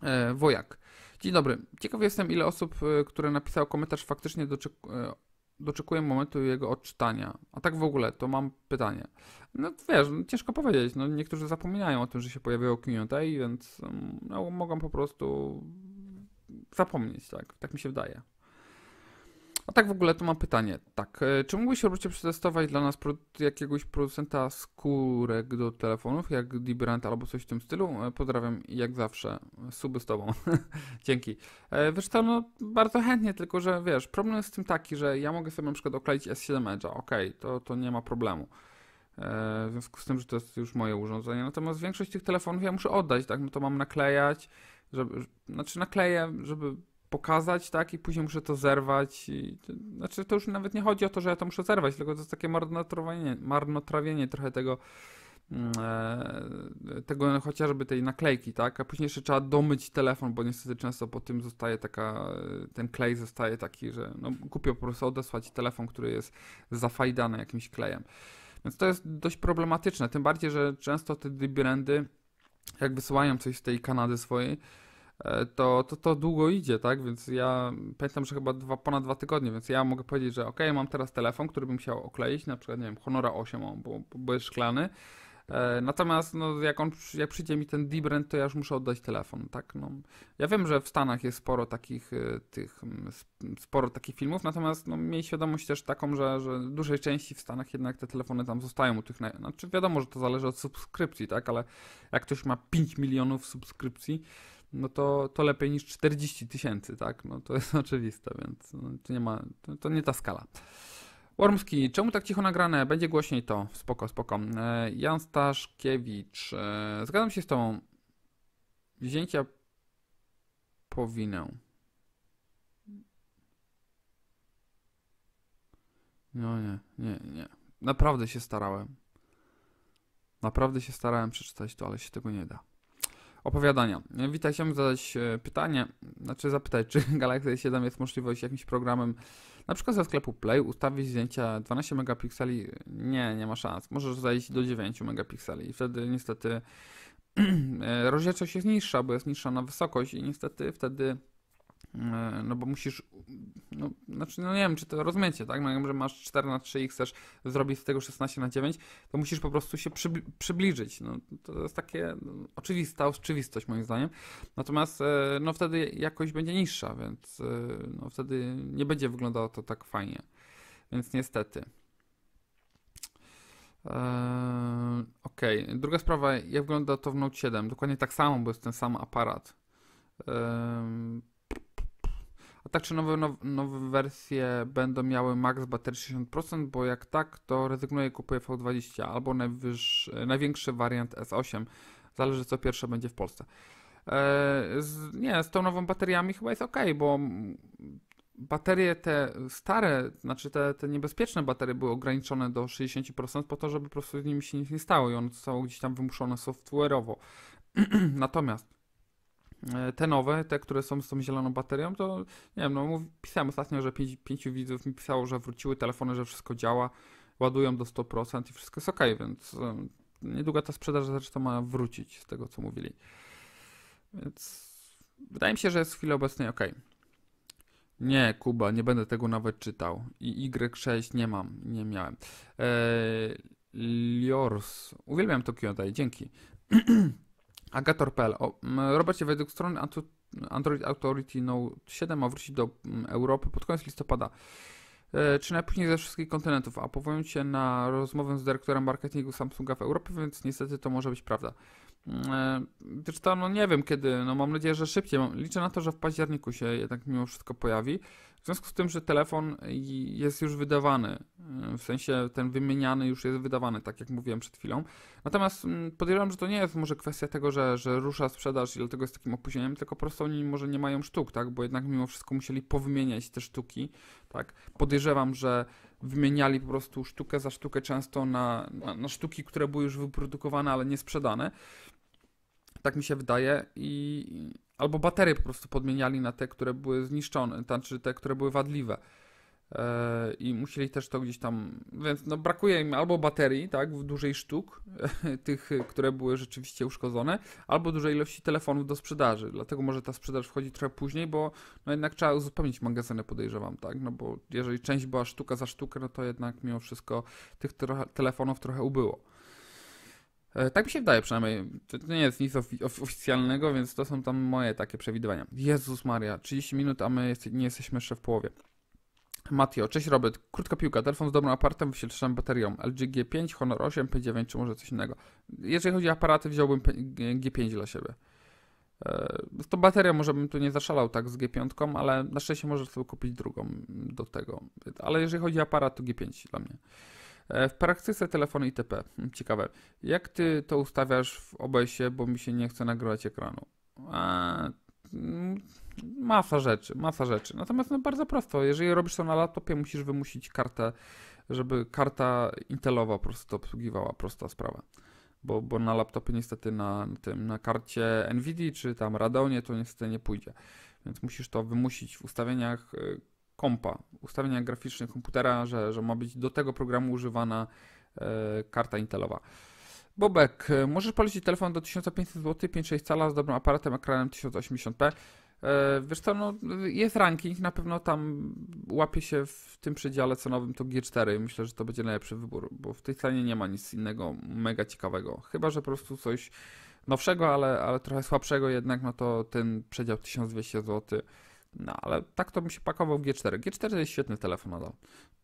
E, Wojak. Dzień dobry. Ciekaw jestem, ile osób, y, które napisało komentarz, faktycznie y, doczekuje doczekuję momentu jego odczytania. A tak w ogóle, to mam pytanie. No wiesz, no, ciężko powiedzieć. No, niektórzy zapominają o tym, że się pojawiło i więc mm, no, mogą po prostu zapomnieć, tak? Tak mi się wydaje. A tak w ogóle to mam pytanie. Tak, e, czy mógłbyś Robercie przetestować dla nas jakiegoś producenta skórek do telefonów, jak Dibrant albo coś w tym stylu? E, pozdrawiam jak zawsze. Suby z tobą. [LAUGHS] Dzięki. E, wiesz to no bardzo chętnie, tylko że wiesz, problem jest z tym taki, że ja mogę sobie na przykład okleić S7 Edge'a. Okej, okay, to, to nie ma problemu. W związku z tym, że to jest już moje urządzenie. Natomiast większość tych telefonów ja muszę oddać, tak? No to mam naklejać, żeby, znaczy nakleję, żeby pokazać, tak, i później muszę to zerwać. I, to, znaczy, to już nawet nie chodzi o to, że ja to muszę zerwać, tylko to jest takie marnotrawienie, marnotrawienie trochę tego, mm, e, tego no, chociażby tej naklejki, tak, a później jeszcze trzeba domyć telefon, bo niestety często po tym zostaje taka, e, ten klej zostaje taki, że no, kupię po prostu odesłać telefon, który jest zafajdany jakimś klejem. Więc to jest dość problematyczne, tym bardziej, że często te brandy jak wysyłają coś z tej Kanady swojej, E, to, to, to długo idzie, tak? Więc ja pamiętam, że chyba dwa, ponad dwa tygodnie, więc ja mogę powiedzieć, że okej, mam teraz telefon, który bym chciał okleić, na przykład, nie wiem, Honora 8, bo, bo jest szklany. E, natomiast no, jak, on, jak przyjdzie mi ten Dibrand, to ja już muszę oddać telefon, tak? No, ja wiem, że w Stanach jest sporo takich e, tych, sporo takich filmów, natomiast no, miej świadomość też taką, że, że w dużej części w Stanach jednak te telefony tam zostają u tych, znaczy wiadomo, że to zależy od subskrypcji, tak? Ale jak ktoś ma 5 milionów subskrypcji, no to, to lepiej niż 40 tysięcy, tak? No to jest [LAUGHS] oczywiste, więc no, to nie ma, to, to nie ta skala. Wormski, czemu tak cicho nagrane? Będzie głośniej to. Spoko, spoko. E, Jan Staszkiewicz, e, zgadzam się z tą Wzięcia powinę. No nie, nie, nie. Naprawdę się starałem. Naprawdę się starałem przeczytać to, ale się tego nie da opowiadania. Witaj, chciałbym zadać e, pytanie, znaczy zapytać, czy [LAUGHS] Galaxy 7 jest możliwość jakimś programem, na przykład ze sklepu Play, ustawić zdjęcia 12 megapikseli? Nie, nie ma szans. Możesz zajść do 9 megapikseli i wtedy niestety [CLEARS THROAT] e, rozdzielczość jest niższa, bo jest niższa na wysokość i niestety wtedy E, no bo musisz, no, znaczy, no nie wiem, czy to rozumiecie, tak? No, że masz 4 na 3 i chcesz zrobić z tego 16 na 9, to musisz po prostu się przy, przybliżyć. No, to jest takie no, oczywista oczywistość moim zdaniem. Natomiast e, no wtedy jakość będzie niższa, więc e, no, wtedy nie będzie wyglądało to tak fajnie. Więc niestety. Eee, Okej, okay. druga sprawa, jak wygląda to w Note 7? Dokładnie tak samo, bo jest ten sam aparat. Eee, tak czy nowe, now, nowe wersje będą miały max baterii 60%, bo jak tak, to rezygnuję i kupuję V20 albo największy wariant S8. Zależy co pierwsze będzie w Polsce. E, z, nie, z tą nową bateriami chyba jest ok, bo baterie te stare, znaczy te, te niebezpieczne baterie były ograniczone do 60% po to, żeby po prostu z nimi się nic nie stało i one zostały gdzieś tam wymuszone software'owo. [CLEARS THROAT] Natomiast E, te nowe, te, które są z tą zieloną baterią, to nie wiem, no pisałem ostatnio, że pięć, pięciu widzów mi pisało, że wróciły telefony, że wszystko działa, ładują do 100% i wszystko jest ok, więc e, niedługo ta sprzedaż zresztą ma wrócić z tego, co mówili. Więc wydaje mi się, że jest w chwili obecnej ok. Nie, Kuba, nie będę tego nawet czytał. I Y6 nie mam, nie miałem. Eee, Liors. Uwielbiam to Q&A, dzięki. [CLEARS THROAT] Agator.pl. O, Robercie, według strony Android Authority Note 7 ma wrócić do Europy pod koniec listopada, e, czy najpóźniej ze wszystkich kontynentów, a powołują się na rozmowę z dyrektorem marketingu Samsunga w Europie, więc niestety to może być prawda. E, wiesz no nie wiem kiedy, no mam nadzieję, że szybciej. Liczę na to, że w październiku się jednak mimo wszystko pojawi. W związku z tym, że telefon jest już wydawany, e, w sensie ten wymieniany już jest wydawany, tak jak mówiłem przed chwilą. Natomiast mm, podejrzewam, że to nie jest może kwestia tego, że, że rusza sprzedaż i dlatego jest takim opóźnieniem, tylko po prostu oni może nie mają sztuk, tak? Bo jednak mimo wszystko musieli powymieniać te sztuki, tak? Podejrzewam, że wymieniali po prostu sztukę za sztukę często na, na, na sztuki, które były już wyprodukowane, ale nie sprzedane. Tak mi się wydaje. I albo baterie po prostu podmieniali na te, które były zniszczone, znaczy te, które były wadliwe. E, I musieli też to gdzieś tam. Więc no, brakuje im albo baterii, tak, w dużej sztuk, [LAUGHS] tych, które były rzeczywiście uszkodzone, albo dużej ilości telefonów do sprzedaży. Dlatego może ta sprzedaż wchodzi trochę później, bo no, jednak trzeba uzupełnić magazyny, podejrzewam, tak. No bo jeżeli część była sztuka za sztukę, no to jednak mimo wszystko tych telefonów trochę ubyło. E, tak mi się wydaje przynajmniej. To nie jest nic oficjalnego, więc to są tam moje takie przewidywania. Jezus Maria, 30 minut, a my jest, nie jesteśmy jeszcze w połowie. Matio, cześć Robert. Krótka piłka, telefon z dobrym aparatem wyświetlczym baterią. LG G5, Honor 8, P9 czy może coś innego. Jeżeli chodzi o aparaty, wziąłbym G5 dla siebie. E, z tą baterią może bym tu nie zaszalał tak z G5, ale na szczęście możesz sobie kupić drugą do tego. Ale jeżeli chodzi o aparat, to G5 dla mnie. E, w praktyce telefon ITP. Ciekawe. Jak ty to ustawiasz w OBS-ie, bo mi się nie chce nagrywać ekranu? E, mm, masa rzeczy, masa rzeczy. Natomiast no bardzo prosto. Jeżeli robisz to na laptopie, musisz wymusić kartę, żeby karta intelowa po prostu to obsługiwała. Prosta sprawa. Bo, bo na laptopie niestety na, tym, na karcie NVIDII czy tam Radonie to niestety nie pójdzie. Więc musisz to wymusić w ustawieniach y, kompa, ustawienia graficzne komputera, że, że ma być do tego programu używana e, karta intelowa. Bobek, e, możesz polecić telefon do 1500 zł, 5,6 cala z dobrym aparatem, ekranem 1080p. E, wiesz co, no, jest ranking, na pewno tam łapie się w tym przedziale cenowym to G4. Myślę, że to będzie najlepszy wybór, bo w tej cenie nie ma nic innego mega ciekawego. Chyba, że po prostu coś nowszego, ale, ale trochę słabszego jednak, no to ten przedział 1200 zł no ale tak to bym się pakował w G4. G4 jest świetny telefon nadal.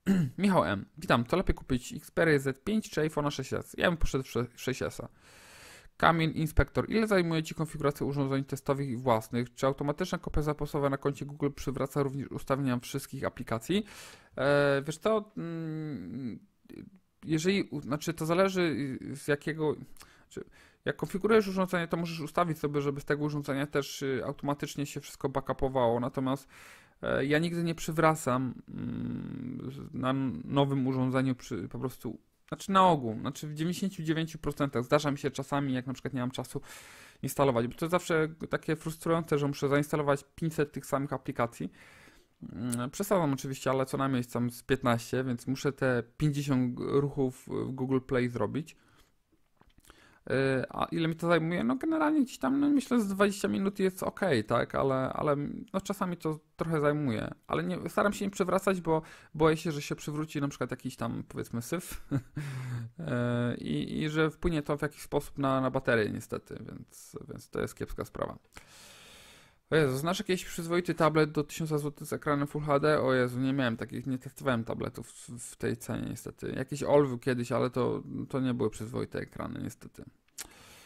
[CLEARS THROAT] Michał M. Witam. To lepiej kupić Xperia Z5 czy iPhone 6S? Ja bym poszedł w 6S. Kamień Inspektor. Ile zajmuje Ci konfiguracja urządzeń testowych i własnych? Czy automatyczna kopia zapasowa na koncie Google przywraca również ustawienia wszystkich aplikacji? Eee, wiesz to... Mm, jeżeli... Znaczy to zależy y, z jakiego... Znaczy, jak konfigurujesz urządzenie, to możesz ustawić sobie, żeby z tego urządzenia też y, automatycznie się wszystko backupowało. Natomiast e, ja nigdy nie przywracam mm, na nowym urządzeniu przy, po prostu, znaczy na ogół, znaczy w 99% zdarza mi się czasami, jak na przykład nie mam czasu instalować, bo to jest zawsze takie frustrujące, że muszę zainstalować 500 tych samych aplikacji. Mm, przesadzam oczywiście, ale co najmniej jest tam z 15, więc muszę te 50 ruchów w Google Play zrobić. Y, a ile mi to zajmuje? No generalnie gdzieś tam, no myślę, że 20 minut jest ok, tak, ale, ale no czasami to trochę zajmuje. Ale nie, staram się nie przewracać, bo boję się, że się przywróci na przykład jakiś tam, powiedzmy, syf [LAUGHS] y, I, i że wpłynie to w jakiś sposób na, na baterię niestety, więc, więc to jest kiepska sprawa. O Jezu, znasz jakiś przyzwoity tablet do 1000 zł z ekranem Full HD? O Jezu, nie miałem takich, nie testowałem tabletów w tej cenie niestety. Jakiś Olwy kiedyś, ale to, to nie były przyzwoite ekrany niestety.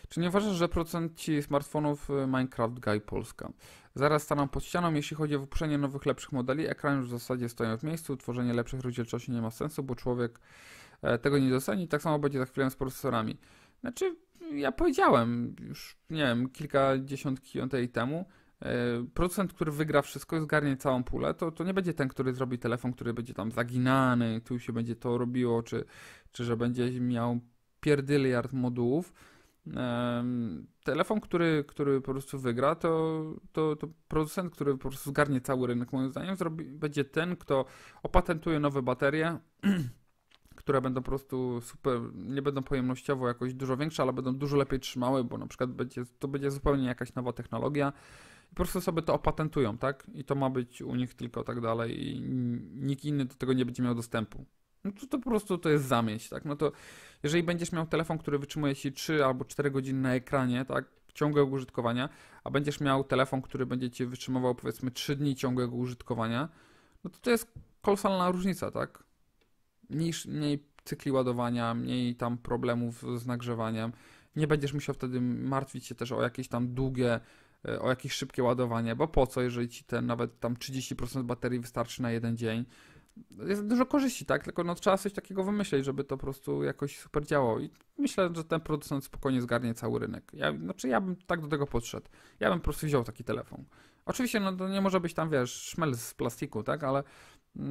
Czy nie uważasz, że ci smartfonów y, Minecraft Guy Polska? Zaraz staną pod ścianą, jeśli chodzi o wypuszczenie nowych, lepszych modeli. Ekran już w zasadzie stoją w miejscu, tworzenie lepszych rozdzielczości nie ma sensu, bo człowiek e, tego nie dostanie i tak samo będzie za chwilę z procesorami. Znaczy, ja powiedziałem już, nie wiem, kilkadziesiątki kilometrów temu, E, producent, który wygra wszystko, i zgarnie całą pulę, to, to nie będzie ten, który zrobi telefon, który będzie tam zaginany, tu się będzie to robiło, czy, czy że będzie miał pierdyliard modułów. telefon, który, który po prostu wygra, to, to, to, producent, który po prostu zgarnie cały rynek, moim zdaniem, zrobi, będzie ten, kto opatentuje nowe baterie, [CLEARS THROAT] które będą po prostu super, nie będą pojemnościowo jakoś dużo większe, ale będą dużo lepiej trzymały, bo na przykład będzie, to będzie zupełnie jakaś nowa technologia po prostu sobie to opatentują, tak? I to ma być u nich tylko tak dalej i nikt inny do tego nie będzie miał dostępu. No to, to po prostu to jest zamieść, tak? No to jeżeli będziesz miał telefon, który wytrzymuje ci 3 albo 4 godziny na ekranie, tak? Ciągłego użytkowania, a będziesz miał telefon, który będzie ci wytrzymywał powiedzmy 3 dni ciągłego użytkowania, no to to jest kolosalna różnica, tak? Mniej, mniej cykli ładowania, mniej tam problemów z nagrzewaniem. Nie będziesz musiał wtedy martwić się też o jakieś tam długie E, o jakieś szybkie ładowanie, bo po co, jeżeli ci ten nawet tam 30% baterii wystarczy na jeden dzień. Jest dużo korzyści, tak? Tylko no, trzeba coś takiego wymyśleć, żeby to po prostu jakoś super działało. I myślę, że ten producent spokojnie zgarnie cały rynek. Ja, znaczy ja bym tak do tego podszedł. Ja bym po prostu wziął taki telefon. Oczywiście no, to nie może być tam, wiesz, szmel z plastiku, tak? Ale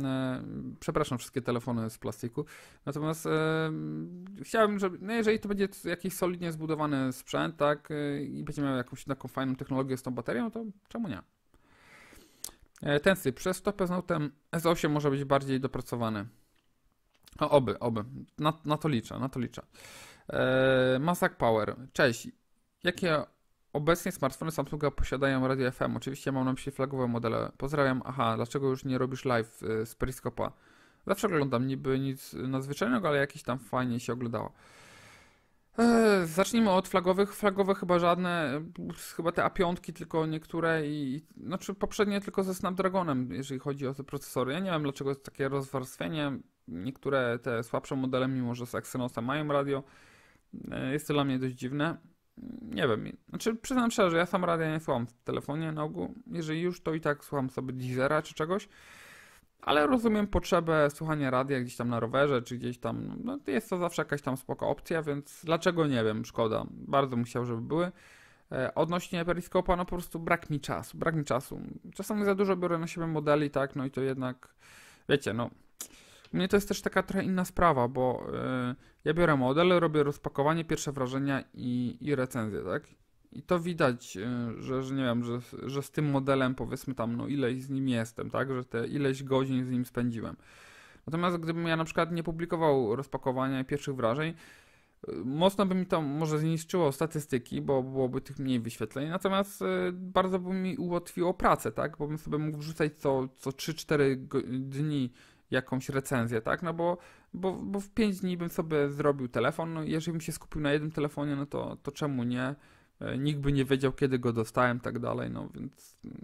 E, przepraszam, wszystkie telefony z plastiku. Natomiast e, chciałbym, żeby, no jeżeli to będzie jakiś solidnie zbudowany sprzęt, tak, e, i będzie miał jakąś taką fajną technologię z tą baterią, to czemu nie? E, cypr przez to pewnotem S8 może być bardziej dopracowany. O, no, oby, oby. Na, na to liczę, na to liczę. E, Masak Power. Cześć. Jakie Obecnie smartfony Samsunga posiadają radio FM. Oczywiście mam na myśli flagowe modele. Pozdrawiam. Aha, dlaczego już nie robisz live y, z periskopa? Zawsze oglądam niby nic nadzwyczajnego, ale jakieś tam fajnie się oglądało. Eee, zacznijmy od flagowych. Flagowe chyba żadne, chyba te A5, tylko niektóre i, i znaczy poprzednie tylko ze Snapdragonem, jeżeli chodzi o te procesory. Ja nie wiem dlaczego jest takie rozwarstwienie. Niektóre te słabsze modele, mimo że z Exynosa mają radio, eee, jest to dla mnie dość dziwne nie wiem, znaczy przyznam szczerze, że ja sam radia nie słucham w telefonie na ogół. Jeżeli już, to i tak słucham sobie Deezera czy czegoś. Ale rozumiem potrzebę słuchania radia gdzieś tam na rowerze, czy gdzieś tam, no, no jest to zawsze jakaś tam spoko opcja, więc dlaczego nie wiem, szkoda. Bardzo musiał, żeby były. E, odnośnie periskopa, no po prostu brak mi czasu, brak mi czasu. Czasami za dużo biorę na siebie modeli, tak, no i to jednak, wiecie, no mnie to jest też taka trochę inna sprawa, bo e, ja biorę model, robię rozpakowanie, pierwsze wrażenia i, i recenzję, tak? I to widać, e, że, że nie wiem, że, że z tym modelem powiedzmy tam, no ileś z nim jestem, tak? Że te ileś godzin z nim spędziłem. Natomiast gdybym ja na przykład nie publikował rozpakowania i pierwszych wrażeń, e, Mocno by mi to może zniszczyło statystyki, bo byłoby tych mniej wyświetleń, natomiast bardzo by mi ułatwiło pracę, tak? Bo bym sobie mógł wrzucać co, co 3-4 dni jakąś recenzję, tak? No bo, bo, bo w 5 dni bym sobie zrobił telefon, no jeżeli bym się skupił na jednym telefonie, no to, to czemu nie? E, nikt by nie wiedział, kiedy go dostałem, tak dalej, no więc mm,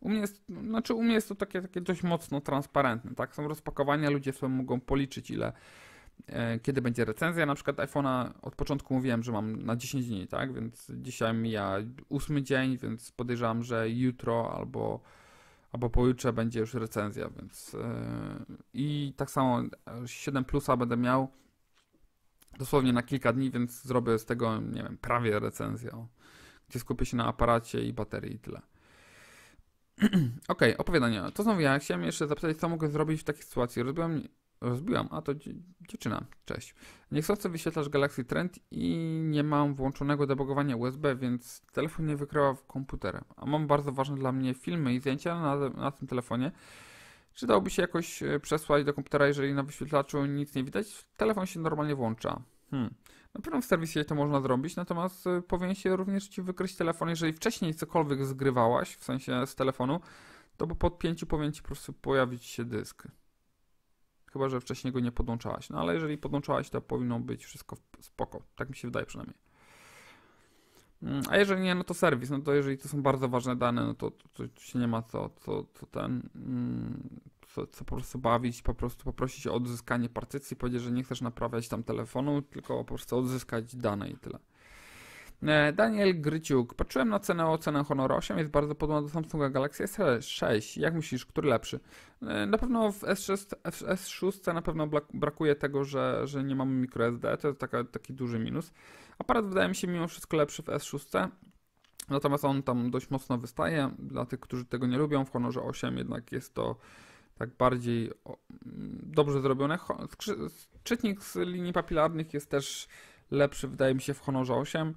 u mnie jest, no, znaczy u mnie jest to takie, takie dość mocno transparentne, tak? Są rozpakowania, ludzie sobie mogą policzyć, ile, e, kiedy będzie recenzja. Na przykład iPhone'a od początku mówiłem, że mam na 10 dni, tak? Więc dzisiaj mija 8 dzień, więc podejrzewam, że jutro albo albo bo pojutrze będzie już recenzja, więc yy, i tak samo 7 e, plusa będę miał dosłownie na kilka dni, więc zrobię z tego, nie wiem, prawie recenzję, gdzie skupię się na aparacie i baterii i tyle. [CLEARS THROAT] Okej, okay, To znowu ja chciałem jeszcze zapytać, co mogę zrobić w takiej sytuacji. Robiłem Rozbiłam, a to dziewczyna, cześć. Niechcący wyświetlasz Galaxy Trend i nie mam włączonego debugowania USB, więc telefon nie wykrywa w komputerem. A mam bardzo ważne dla mnie filmy i zdjęcia na, na tym telefonie. Czy dałoby się jakoś e, przesłać do komputera, jeżeli na wyświetlaczu nic nie widać? Telefon się normalnie włącza. Hmm. Na pewno w serwisie to można zrobić, natomiast e, powinien się również Ci wykryć telefon, jeżeli wcześniej cokolwiek zgrywałaś, w sensie z telefonu, to po podpięciu powinien Ci po prostu pojawić się dysk. Chyba, że wcześniej go nie podłączałaś. No ale jeżeli podłączałaś, to powinno być wszystko spoko. Tak mi się wydaje przynajmniej. Mm, a jeżeli nie, no to serwis. No to jeżeli to są bardzo ważne dane, no to, to, to się nie ma co, co, co ten. Mm, co, co, po prostu bawić, po prostu poprosić o odzyskanie partycji, powiedzieć, że nie chcesz naprawiać tam telefonu, tylko po prostu odzyskać dane i tyle. E, Daniel Gryciuk. Patrzyłem na cenę Ocenę Honor 8, jest bardzo podobna do Samsunga Galaxy S6. Jak myślisz, który lepszy? E, na pewno w S6, w S6 na pewno brakuje tego, że, że nie mamy microSD, to jest taka, taki duży minus. Aparat wydaje mi się mimo wszystko lepszy w S6. Natomiast on tam dość mocno wystaje. Dla tych, którzy tego nie lubią, w Honorze 8 jednak jest to tak bardziej dobrze zrobione. Czytnik z linii papilarnych jest też lepszy, wydaje mi się, w Honorze 8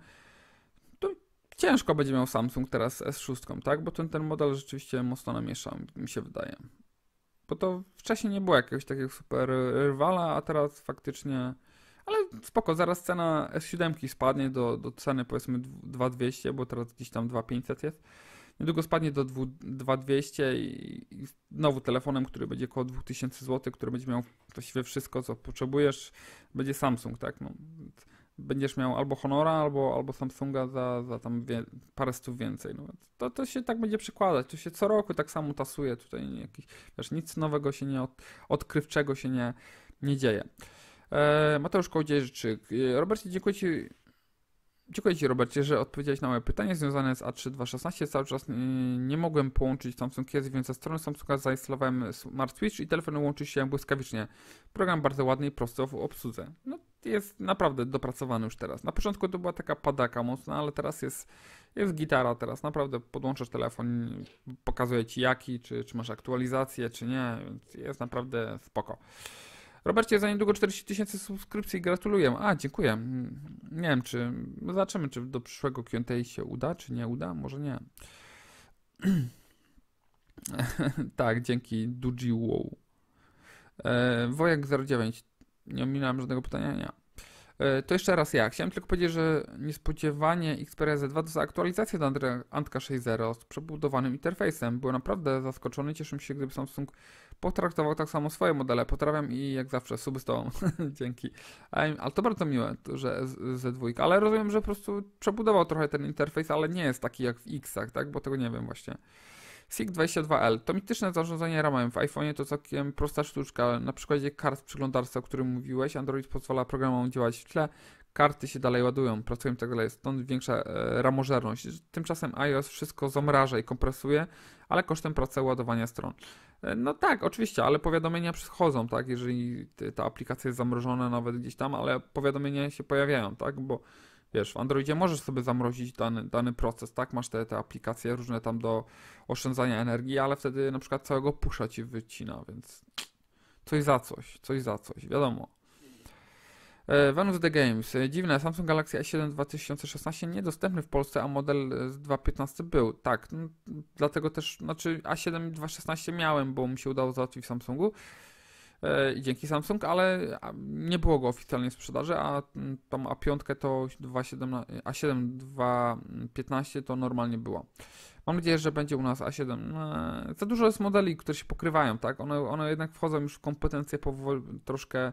ciężko będzie miał Samsung teraz z S6, tak? Bo ten, ten model rzeczywiście mocno namieszał, mi się wydaje. Bo to wcześniej nie było jakiegoś takiego super rywala, a teraz faktycznie... Ale spoko, zaraz cena S7 spadnie do, do ceny powiedzmy 2200, bo teraz gdzieś tam 2500 jest. Niedługo spadnie do 2200 i, i znowu telefonem, który będzie około 2000 zł, który będzie miał właściwie wszystko, co potrzebujesz, będzie Samsung, tak? No, będziesz miał albo Honora, albo, albo Samsunga za, za tam wie, parę stów więcej. No, to, to się tak będzie przekładać. To się co roku tak samo tasuje. Tutaj jakich, wiesz, nic nowego się nie, od, odkrywczego się nie, nie dzieje. E, Mateusz Kołdzieżyczyk. E, Robercie, dziękuję Ci Dziękuję Ci, Robercie, że odpowiedziałeś na moje pytanie związane z A3216. Cały czas e, nie mogłem połączyć Samsung jest, więc ze strony Samsunga zainstalowałem Smart Switch i telefon łączy się błyskawicznie. Program bardzo ładny i prosty w obsłudze. No jest naprawdę dopracowany już teraz. Na początku to była taka padaka mocna, ale teraz jest, jest gitara teraz. Naprawdę podłączasz telefon, pokazuje ci jaki, czy, czy masz aktualizację, czy nie. Więc jest naprawdę spoko. Robercie, za niedługo 40 tysięcy subskrypcji gratuluję. A, dziękuję. Nie wiem, czy zobaczymy, czy do przyszłego Q&A się uda, czy nie uda. Może nie. [CLEARS THROAT] tak, dzięki Duji e, Wojak E, Wojek 09 nie ominąłem żadnego pytania, nie. E, to jeszcze raz ja. Chciałem tylko powiedzieć, że niespodziewanie Xperia Z2 dostała aktualizację do Antka 6.0 z przebudowanym interfejsem. Byłem naprawdę zaskoczony. Cieszę się, gdyby Samsung potraktował tak samo swoje modele. Potrafiam i jak zawsze suby z tobą. [LAUGHS] Dzięki. Ale to bardzo miłe, że Z2. Ale rozumiem, że po prostu przebudował trochę ten interfejs, ale nie jest taki jak w X'ach, tak? Bo tego nie wiem właśnie. SIG22L to mityczne zarządzanie ramem w iPhone'ie to całkiem prosta sztuczka. Na przykładzie kart przeglądarstwa, o którym mówiłeś, Android pozwala programom działać w tle, karty się dalej ładują, pracują i tak dalej, stąd większa e, ramożerność. Tymczasem iOS wszystko zamraża i kompresuje, ale kosztem pracy ładowania stron. E, no tak, oczywiście, ale powiadomienia przychodzą, tak, jeżeli ta aplikacja jest zamrożona nawet gdzieś tam, ale powiadomienia się pojawiają, tak, bo Wiesz, w Androidzie możesz sobie zamrozić dany, dany proces, tak? Masz te, te aplikacje różne tam do oszczędzania energii, ale wtedy na przykład całego pusza ci wycina, więc coś za coś, coś za coś, wiadomo. E, Venus The Games. E, dziwne, Samsung Galaxy a 7 2016 niedostępny w Polsce, a model e, z 2.15 był. Tak, no, dlatego też, znaczy A7 2.16 miałem, bo mi się udało załatwić w Samsungu. E, dzięki Samsung, ale nie było go oficjalnie w sprzedaży, a mm, tą A5 to A7 2.15 to normalnie było. Mam nadzieję, że będzie u nas A7. No, za dużo jest modeli, które się pokrywają, tak? One, one jednak wchodzą już w kompetencje powoli, troszkę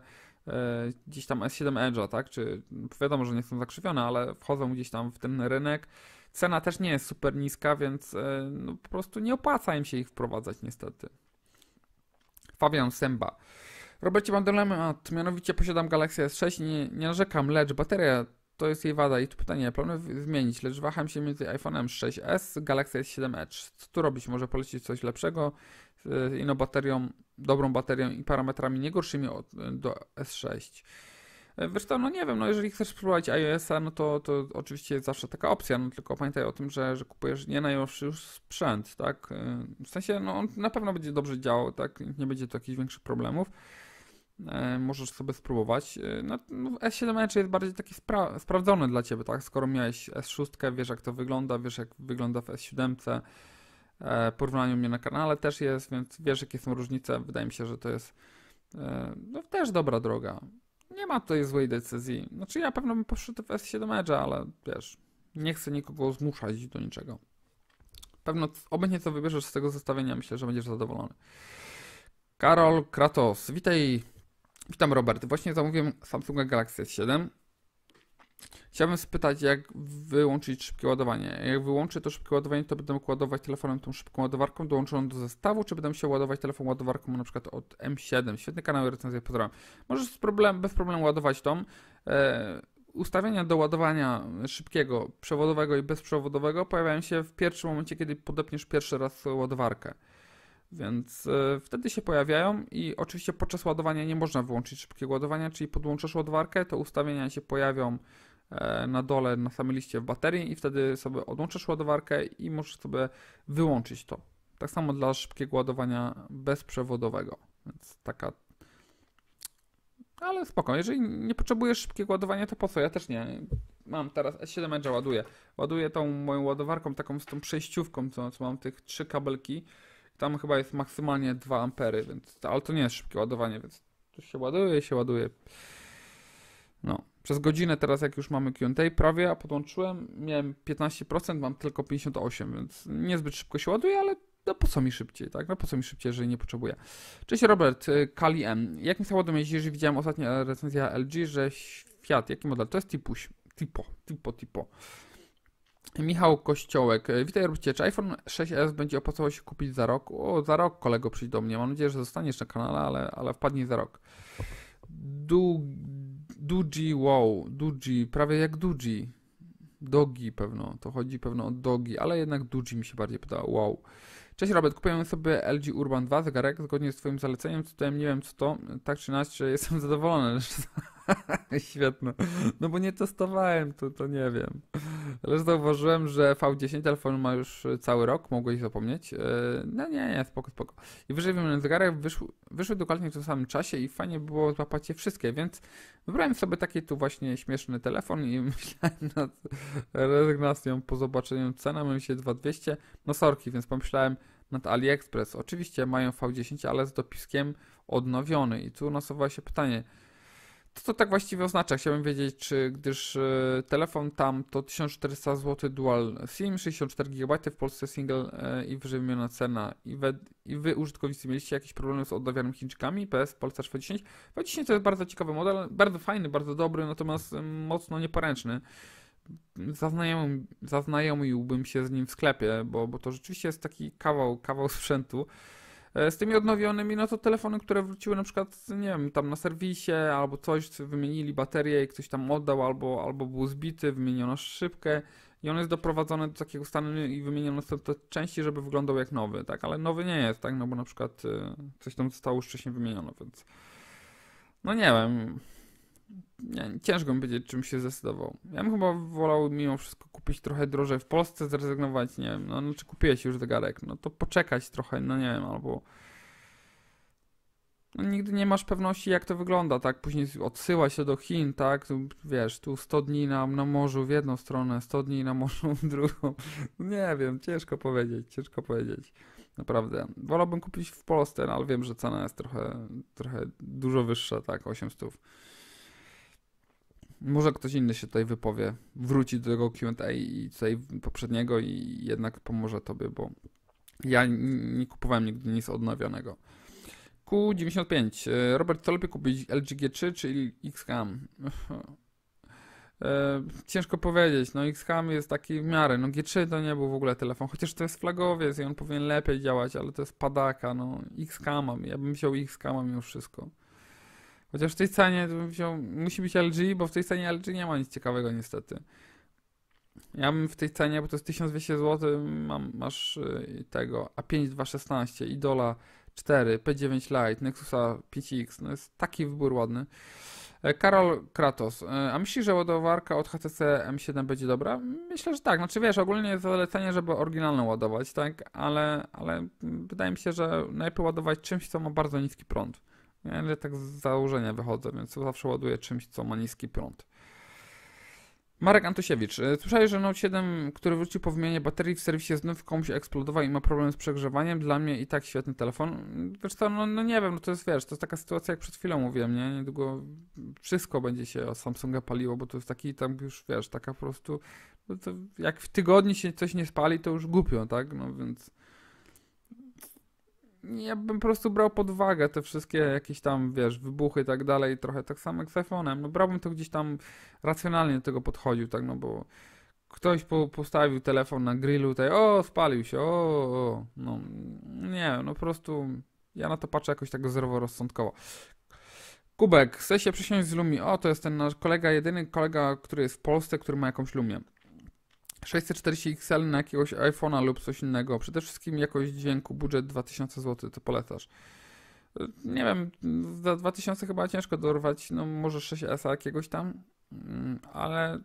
e, gdzieś tam S7 Edge'a, tak? Czy wiadomo, że nie są zakrzywione, ale wchodzą gdzieś tam w ten rynek. Cena też nie jest super niska, więc e, no, po prostu nie opłaca im się ich wprowadzać niestety. Fabian Semba. Robercie Bandolemat, mianowicie posiadam Galaxy S6 i nie, nie narzekam, lecz bateria to jest jej wada i tu pytanie, planuję zmienić, lecz waham się między iPhone'em 6s, Galaxy S7 Edge. Co tu robić? Może polecić coś lepszego z inną baterią, dobrą baterią i parametrami nie gorszymi od, do S6. Zresztą, e, no nie wiem, no jeżeli chcesz spróbować iOS-a, no to, to oczywiście jest zawsze taka opcja, no tylko pamiętaj o tym, że, że kupujesz nie najnowszy już sprzęt, tak? E, w sensie, no on na pewno będzie dobrze działał, tak? Nie będzie to jakichś większych problemów. E, możesz sobie spróbować. E, no, no S7 jest bardziej taki spra sprawdzony dla Ciebie, tak? Skoro miałeś S6, wiesz jak to wygląda, wiesz jak wygląda w S7, e, porównaniu mnie na kanale też jest, więc wiesz jakie są różnice. Wydaje mi się, że to jest no, też dobra droga. Nie ma tutaj złej decyzji. Znaczy ja pewno bym poszedł w S7 Edge, ale wiesz, nie chcę nikogo zmuszać do niczego. Pewno obecnie co wybierzesz z tego zestawienia, myślę, że będziesz zadowolony. Karol Kratos, witaj Witam Robert. Właśnie zamówiłem Samsunga Galaxy S7. Chciałbym spytać, jak wyłączyć szybkie ładowanie. Jak wyłączę to szybkie ładowanie, to będę mógł ładować telefonem tą szybką ładowarką dołączoną do zestawu, czy będę się ładować telefon ładowarką na przykład od M7. Świetny kanał i recenzję, pozdrawiam. Możesz problem, bez problemu ładować tą. E, ustawienia do ładowania szybkiego, przewodowego i bezprzewodowego pojawiają się w pierwszym momencie, kiedy podepniesz pierwszy raz ładowarkę. Więc y, wtedy się pojawiają i oczywiście podczas ładowania nie można wyłączyć szybkiego ładowania, czyli podłączasz ładowarkę, to ustawienia się pojawią e, na dole, na samym liście w baterii i wtedy sobie odłączasz ładowarkę i możesz sobie wyłączyć to. Tak samo dla szybkiego ładowania bezprzewodowego. Więc taka... Ale spoko, jeżeli nie potrzebujesz szybkiego ładowania, to po co? Ja też nie mam teraz S7 Edge'a ładuję. Ładuję tą moją ładowarką, taką z tą przejściówką, co, co mam tych trzy kabelki tam chyba jest maksymalnie 2 ampery, więc, ale to nie jest szybkie ładowanie, więc to się ładuje, się ładuje. No, przez godzinę teraz, jak już mamy Q&A prawie, a podłączyłem, miałem 15%, mam tylko 58%, więc niezbyt szybko się ładuje, ale no po co mi szybciej, tak? No po co mi szybciej, jeżeli nie potrzebuję. Cześć Robert, y, Kali M. Jak mi stało dowiedzieć, jeżeli widziałem ostatnio recenzja LG, że Fiat, jaki model? To jest typuś, typo, typo, typo. Michał Kościołek. E, witaj, Robicie Czy iPhone 6s będzie opłacało się kupić za rok? O, za rok kolego przyjdź do mnie. Mam nadzieję, że zostaniesz na kanale, ale, ale wpadnij za rok. Duji, wow. Duji, prawie jak Duji. Dogi pewno, to chodzi pewno o dogi, ale jednak Duji mi się bardziej podoba. Wow. Cześć Robert, kupiłem sobie LG Urban 2 zegarek zgodnie z Twoim zaleceniem. Tutaj nie wiem co to, tak czy inaczej [LAUGHS] jestem zadowolony. [LAUGHS] świetno. No bo nie testowałem, to, to nie wiem. Lecz zauważyłem, że V10 telefon ma już cały rok, mogłeś zapomnieć. E, no nie, nie, spoko, spoko. I wyżej wymieniony zegarek wyszły, wyszły dokładnie w tym samym czasie i fajnie było złapać je wszystkie, więc wybrałem sobie taki tu właśnie śmieszny telefon i [LAUGHS] myślałem nad rezygnacją po zobaczeniu ceny, myślę 2200, no sorki, więc pomyślałem, nad AliExpress. Oczywiście mają V10, ale z dopiskiem odnowiony. I tu nasuwa się pytanie, co to tak właściwie oznacza? Chciałbym wiedzieć, czy gdyż e, telefon tam to 1400 zł dual SIM, 64 GB, w Polsce single e, i wyżywiona cena. I, we, I wy użytkownicy mieliście jakieś problemy z odnawianym Chińczykami, PS v 10 V10 to jest bardzo ciekawy model, bardzo fajny, bardzo dobry, natomiast e, mocno nieporęczny zaznajom, zaznajomiłbym się z nim w sklepie, bo, bo to rzeczywiście jest taki kawał, kawał [LAUGHS] sprzętu. E, z tymi odnowionymi, no to telefony, które wróciły na przykład, nie wiem, tam na serwisie albo coś, wymienili baterię i ktoś tam oddał, albo, albo był zbity, wymieniono szybkę i on jest doprowadzony do takiego stanu i wymieniono te części, żeby wyglądał jak nowy, tak, ale nowy nie jest, tak, no bo na przykład e, coś tam zostało już wcześniej wymieniono, więc no nie wiem, ciężko mi powiedzieć, czym się zdecydował. Ja bym chyba wolał mimo wszystko kupić trochę drożej w Polsce, zrezygnować, nie wiem, no, no czy kupiłeś już zegarek, no to poczekać trochę, no nie wiem, albo... No, nigdy nie masz pewności, jak to wygląda, tak? Później odsyła się do Chin, tak? Wiesz, tu 100 dni na, na morzu w jedną stronę, 100 dni na morzu w drugą. [LAUGHS] Nie wiem, ciężko powiedzieć, ciężko powiedzieć. Naprawdę. Wolałbym kupić w Polsce, no, ale wiem, że cena jest trochę, trochę dużo wyższa, tak? 800. Może ktoś inny się tutaj wypowie, wróci do tego QA i tutaj poprzedniego i jednak pomoże tobie, bo ja nie kupowałem nigdy nic odnowionego. Q95. E, Robert, co lepiej kupić LG G3 czy XCAM? [LAUGHS] E, ciężko powiedzieć, no XCAM jest taki w miarę, no G3 to nie był w ogóle telefon, chociaż to jest flagowiec i on powinien lepiej działać, ale to jest padaka, no XCAM, ja bym wziął XCAM mimo wszystko. Chociaż w tej cenie wziął, musi być LG, bo w tej cenie LG nie ma nic ciekawego niestety. Ja bym w tej cenie, bo to jest 1200 zł, mam, masz y, tego A5216, Idola 4, P9 Lite, Nexusa 5X, no jest taki wybór ładny. E, Karol Kratos, e, a myślisz, że ładowarka od HTC M7 będzie dobra? Myślę, że tak. Znaczy wiesz, ogólnie jest zalecenie, żeby oryginalną ładować, tak? Ale, ale wydaje mi się, że najlepiej ładować czymś, co ma bardzo niski prąd. Ja tak z założenia wychodzę, więc zawsze ładuję czymś, co ma niski prąd. Marek Antosiewicz. Y, słyszałeś, że Note 7, który wrócił po wymianie baterii w serwisie znów komuś eksplodował i ma problem z przegrzewaniem? Dla mnie i tak świetny telefon. Wiesz co, no, no, nie wiem, no to jest, wiesz, to jest taka sytuacja, jak przed chwilą mówiłem, nie? Niedługo wszystko będzie się od Samsunga paliło, bo to jest taki tam już, wiesz, taka po prostu, no to jak w tygodniu się coś nie spali, to już głupio, tak? No więc ja bym po prostu brał pod uwagę te wszystkie tak. jakieś tam, wiesz, wybuchy i tak dalej, trochę tak samo jak z iPhone'em. No brałbym to gdzieś tam racjonalnie do tego podchodził, tak, no bo ktoś po, postawił telefon na grillu tutaj, o, spalił się, o, o, no, nie, no po prostu ja na to patrzę jakoś tak zdroworozsądkowo. Kubek, chce się przysiąść z Lumi. O, to jest ten nasz kolega, jedyny kolega, który jest w Polsce, który ma jakąś Lumię. 640 XL na jakiegoś iPhone'a lub coś innego. Przede wszystkim jakość dźwięku, budżet 2000 zł, to polecasz. Nie wiem, za 2000 chyba ciężko dorwać, no może 6S jakiegoś tam, mm, ale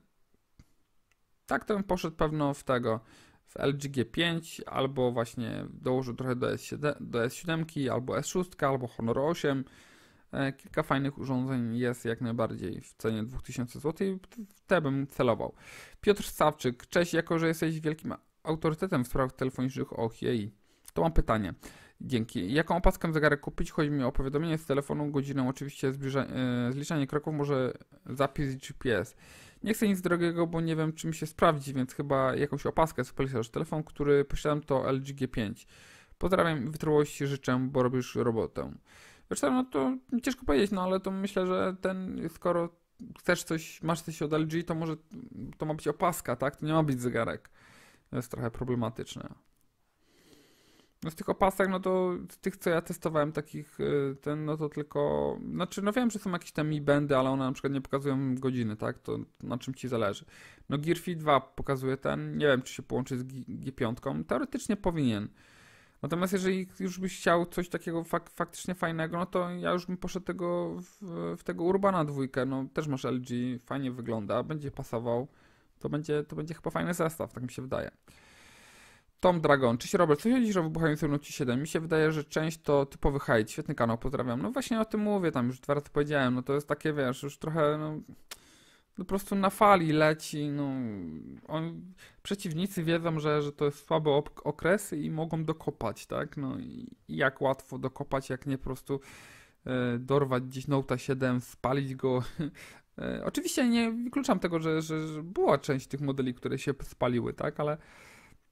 tak to bym poszedł pewno w tego, w LG G5 albo właśnie dołożył trochę do S7, do S7 albo S6, albo Honor 8, E, kilka fajnych urządzeń jest jak najbardziej w cenie 2000 zł i te bym celował. Piotr Sawczyk, cześć, jako że jesteś wielkim autorytetem w sprawach telefonicznych OHI, to mam pytanie. Dzięki. Jaką opaskę zegarek kupić? Chodzi mi o powiadomienie z telefonu, godzinę, oczywiście zbliża, e, zliczanie kroków, może zapis GPS. Nie chcę nic drogiego, bo nie wiem czy mi się sprawdzi, więc chyba jakąś opaskę z Telefon, który posiadam to LG G5. Pozdrawiam i wytrwałości życzę, bo robisz robotę. Zresztą, no to ciężko powiedzieć, no ale to myślę, że ten, skoro chcesz coś, masz coś od LG, to może to ma być opaska, tak? To nie ma być zegarek. To jest trochę problematyczne. No z tych opasek, no to z tych, co ja testowałem, takich, y, ten, no to tylko, znaczy, no wiem, że są jakieś tam e Bandy, ale one na przykład nie pokazują godziny, tak, to na czym Ci zależy. No Gear Fit 2 pokazuje ten, nie wiem, czy się połączy z G5, teoretycznie powinien, Natomiast jeżeli już byś chciał coś takiego fak faktycznie fajnego, no to ja już bym poszedł tego w, w, tego Urbana dwójkę. No też masz LG, fajnie wygląda, będzie pasował. To będzie, to będzie chyba fajny zestaw, tak mi się wydaje. Tom Dragon, czy się Robert, co sądzisz o wybuchającym Note 7? Mi się wydaje, że część to typowy hajt, świetny kanał, pozdrawiam. No właśnie o tym mówię, tam już dwa razy powiedziałem, no to jest takie, wiesz, już trochę, no po prostu na fali leci. No, on, przeciwnicy wiedzą, że, że to jest słaby okres i mogą dokopać, tak? No i jak łatwo dokopać, jak nie po prostu e, dorwać gdzieś Note 7, spalić go. [LAUGHS] E, oczywiście nie wykluczam tego, że, że, że, była część tych modeli, które się spaliły, tak? Ale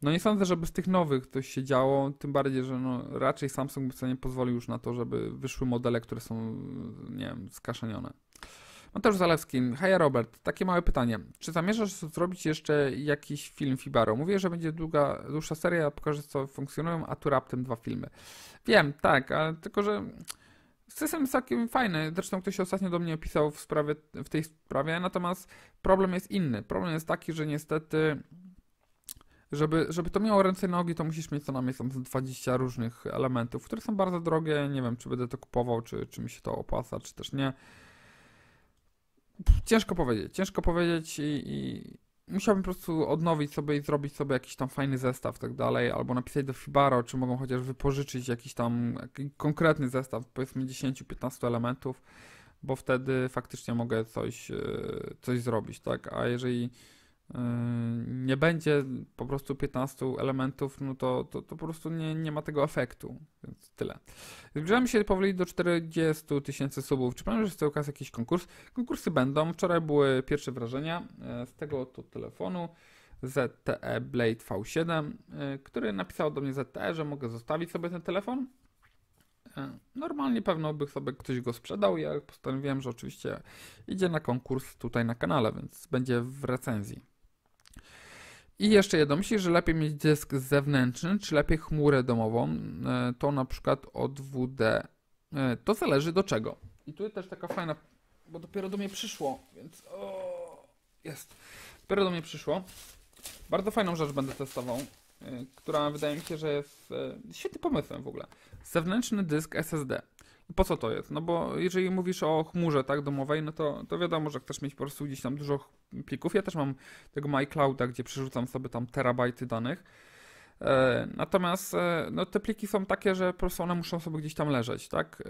no nie sądzę, żeby z tych nowych coś się działo, tym bardziej, że no, raczej Samsung by sobie nie pozwolił już na to, żeby wyszły modele, które są, nie wiem, skaszenione. Mateusz Zalewski, hej Robert, takie małe pytanie. Czy zamierzasz zrobić jeszcze jakiś film Fibaro? Mówię, że będzie długa, dłuższa seria, pokażę co funkcjonują, a tu raptem dwa filmy. Wiem, tak, ale tylko, że system jest całkiem fajny. Zresztą ktoś ostatnio do mnie opisał w, sprawie, w tej sprawie, natomiast problem jest inny. Problem jest taki, że niestety żeby, żeby to miało ręce i nogi, to musisz mieć co najmniej tam 20 różnych elementów, które są bardzo drogie. Nie wiem, czy będę to kupował, czy, czy mi się to opłaca, czy też nie. Ciężko powiedzieć, ciężko powiedzieć i, i musiałbym po prostu odnowić sobie i zrobić sobie jakiś tam fajny zestaw tak dalej, albo napisać do Fibaro, czy mogą chociaż wypożyczyć jakiś tam konkretny zestaw, powiedzmy 10-15 elementów, bo wtedy faktycznie mogę coś, e, coś zrobić, tak, a jeżeli Yy, nie będzie po prostu 15 elementów, no to, to, to po prostu nie, nie ma tego efektu. Więc tyle. Zbliżamy się powoli do 40 tysięcy subów. Czy planujesz cały czas jakiś konkurs? Konkursy będą. Wczoraj były pierwsze wrażenia e, z tego to telefonu. ZTE Blade V7, e, który napisał do mnie ZTE, że mogę zostawić sobie ten telefon. E, normalnie pewno by sobie ktoś go sprzedał. Ja postanowiłem, że oczywiście idzie na konkurs tutaj na kanale, więc będzie w recenzji. I jeszcze jedno, myślisz, że lepiej mieć dysk zewnętrzny, czy lepiej chmurę domową? E, to na przykład od WD. E, to zależy do czego. I tu jest też taka fajna, bo dopiero do mnie przyszło, więc o, jest. Dopiero do mnie przyszło. Bardzo fajną rzecz będę testował, e, która wydaje mi się, że jest świetnym pomysłem w ogóle. Zewnętrzny dysk SSD po co to jest? No bo jeżeli mówisz o chmurze tak domowej, no to, to wiadomo, że chcesz mieć po prostu gdzieś tam dużo plików. Ja też mam tego MyClouda, gdzie przerzucam sobie tam terabajty danych. E, natomiast e, no, te pliki są takie, że po prostu one muszą sobie gdzieś tam leżeć, tak?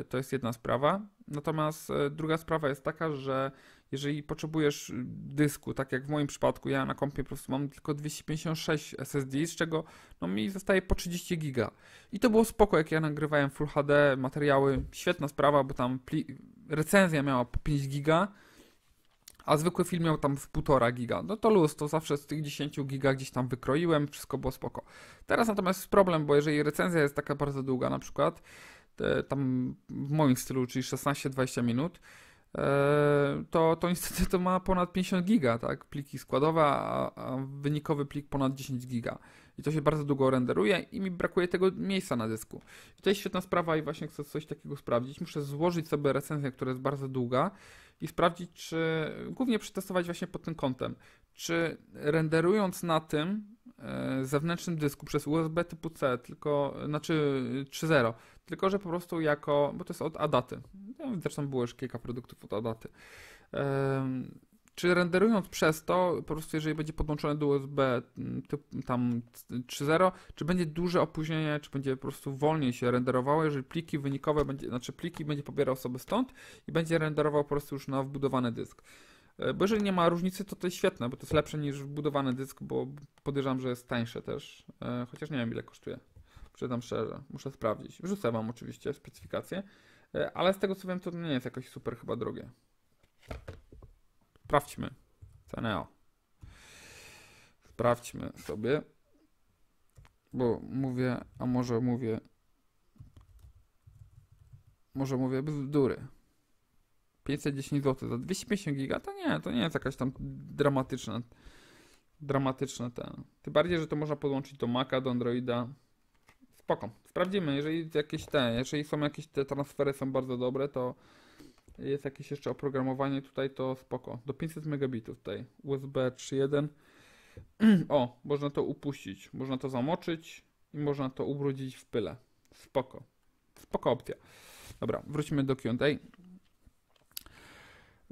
E, to jest jedna sprawa. Natomiast druga sprawa jest taka, że jeżeli potrzebujesz y, dysku, tak jak w moim przypadku, ja na kompie po prostu mam tylko 256 SSD, z czego no, mi zostaje po 30 giga. I to było spoko, jak ja nagrywałem Full HD, materiały, świetna sprawa, bo tam recenzja miała po 5 giga, a zwykły film miał tam w 1,5 giga. No to luz, to zawsze z tych 10 giga gdzieś tam wykroiłem, wszystko było spoko. Teraz natomiast jest problem, bo jeżeli recenzja jest taka bardzo długa, na przykład, tam w moim stylu, czyli 16-20 minut, to, to niestety to ma ponad 50 giga, tak? Pliki składowe, a, a, wynikowy plik ponad 10 giga. I to się bardzo długo renderuje i mi brakuje tego miejsca na dysku. I to jest świetna sprawa i właśnie chcę coś takiego sprawdzić. Muszę złożyć sobie recenzję, która jest bardzo długa i sprawdzić, czy głównie przetestować właśnie pod tym kątem, czy renderując na tym e, zewnętrznym dysku przez USB typu C, tylko znaczy 3.0, tylko że po prostu jako, bo to jest od Adaty. Zresztą było już kilka produktów od Adaty. Czy renderując przez to, po prostu jeżeli będzie podłączone do USB mm, typ, tam 3.0, czy będzie duże opóźnienie, czy będzie po prostu wolniej się renderowało, jeżeli pliki wynikowe, będzie, znaczy pliki będzie pobierał sobie stąd i będzie renderował po prostu już na wbudowany dysk. E, bo jeżeli nie ma różnicy, to to jest świetne, bo to jest lepsze niż wbudowany dysk, bo podejrzewam, że jest tańsze też, e, chociaż nie wiem ile kosztuje. Przyznam szczerze, muszę sprawdzić. Wrzucę Wam oczywiście specyfikację, e, ale z tego co wiem, to nie jest jakoś super chyba drogie. Sprawdźmy cenę. Sprawdźmy sobie, bo mówię, a może mówię, może mówię bzdury. 510 zł za 250 giga, to nie, to nie jest jakaś tam dramatyczna, dramatyczna ten. Tym bardziej, że to można podłączyć do Maca, do Androida, spoko. Sprawdzimy, jeżeli jakieś te, jeżeli są jakieś te transfery są bardzo dobre, to jest jakieś jeszcze oprogramowanie tutaj, to spoko. Do 500 megabitów tutaj, USB 3.1. [CLEARS THROAT] o, można to upuścić, można to zamoczyć i można to ubrudzić w pyle. Spoko. Spoko opcja. Dobra, wróćmy do Q&A.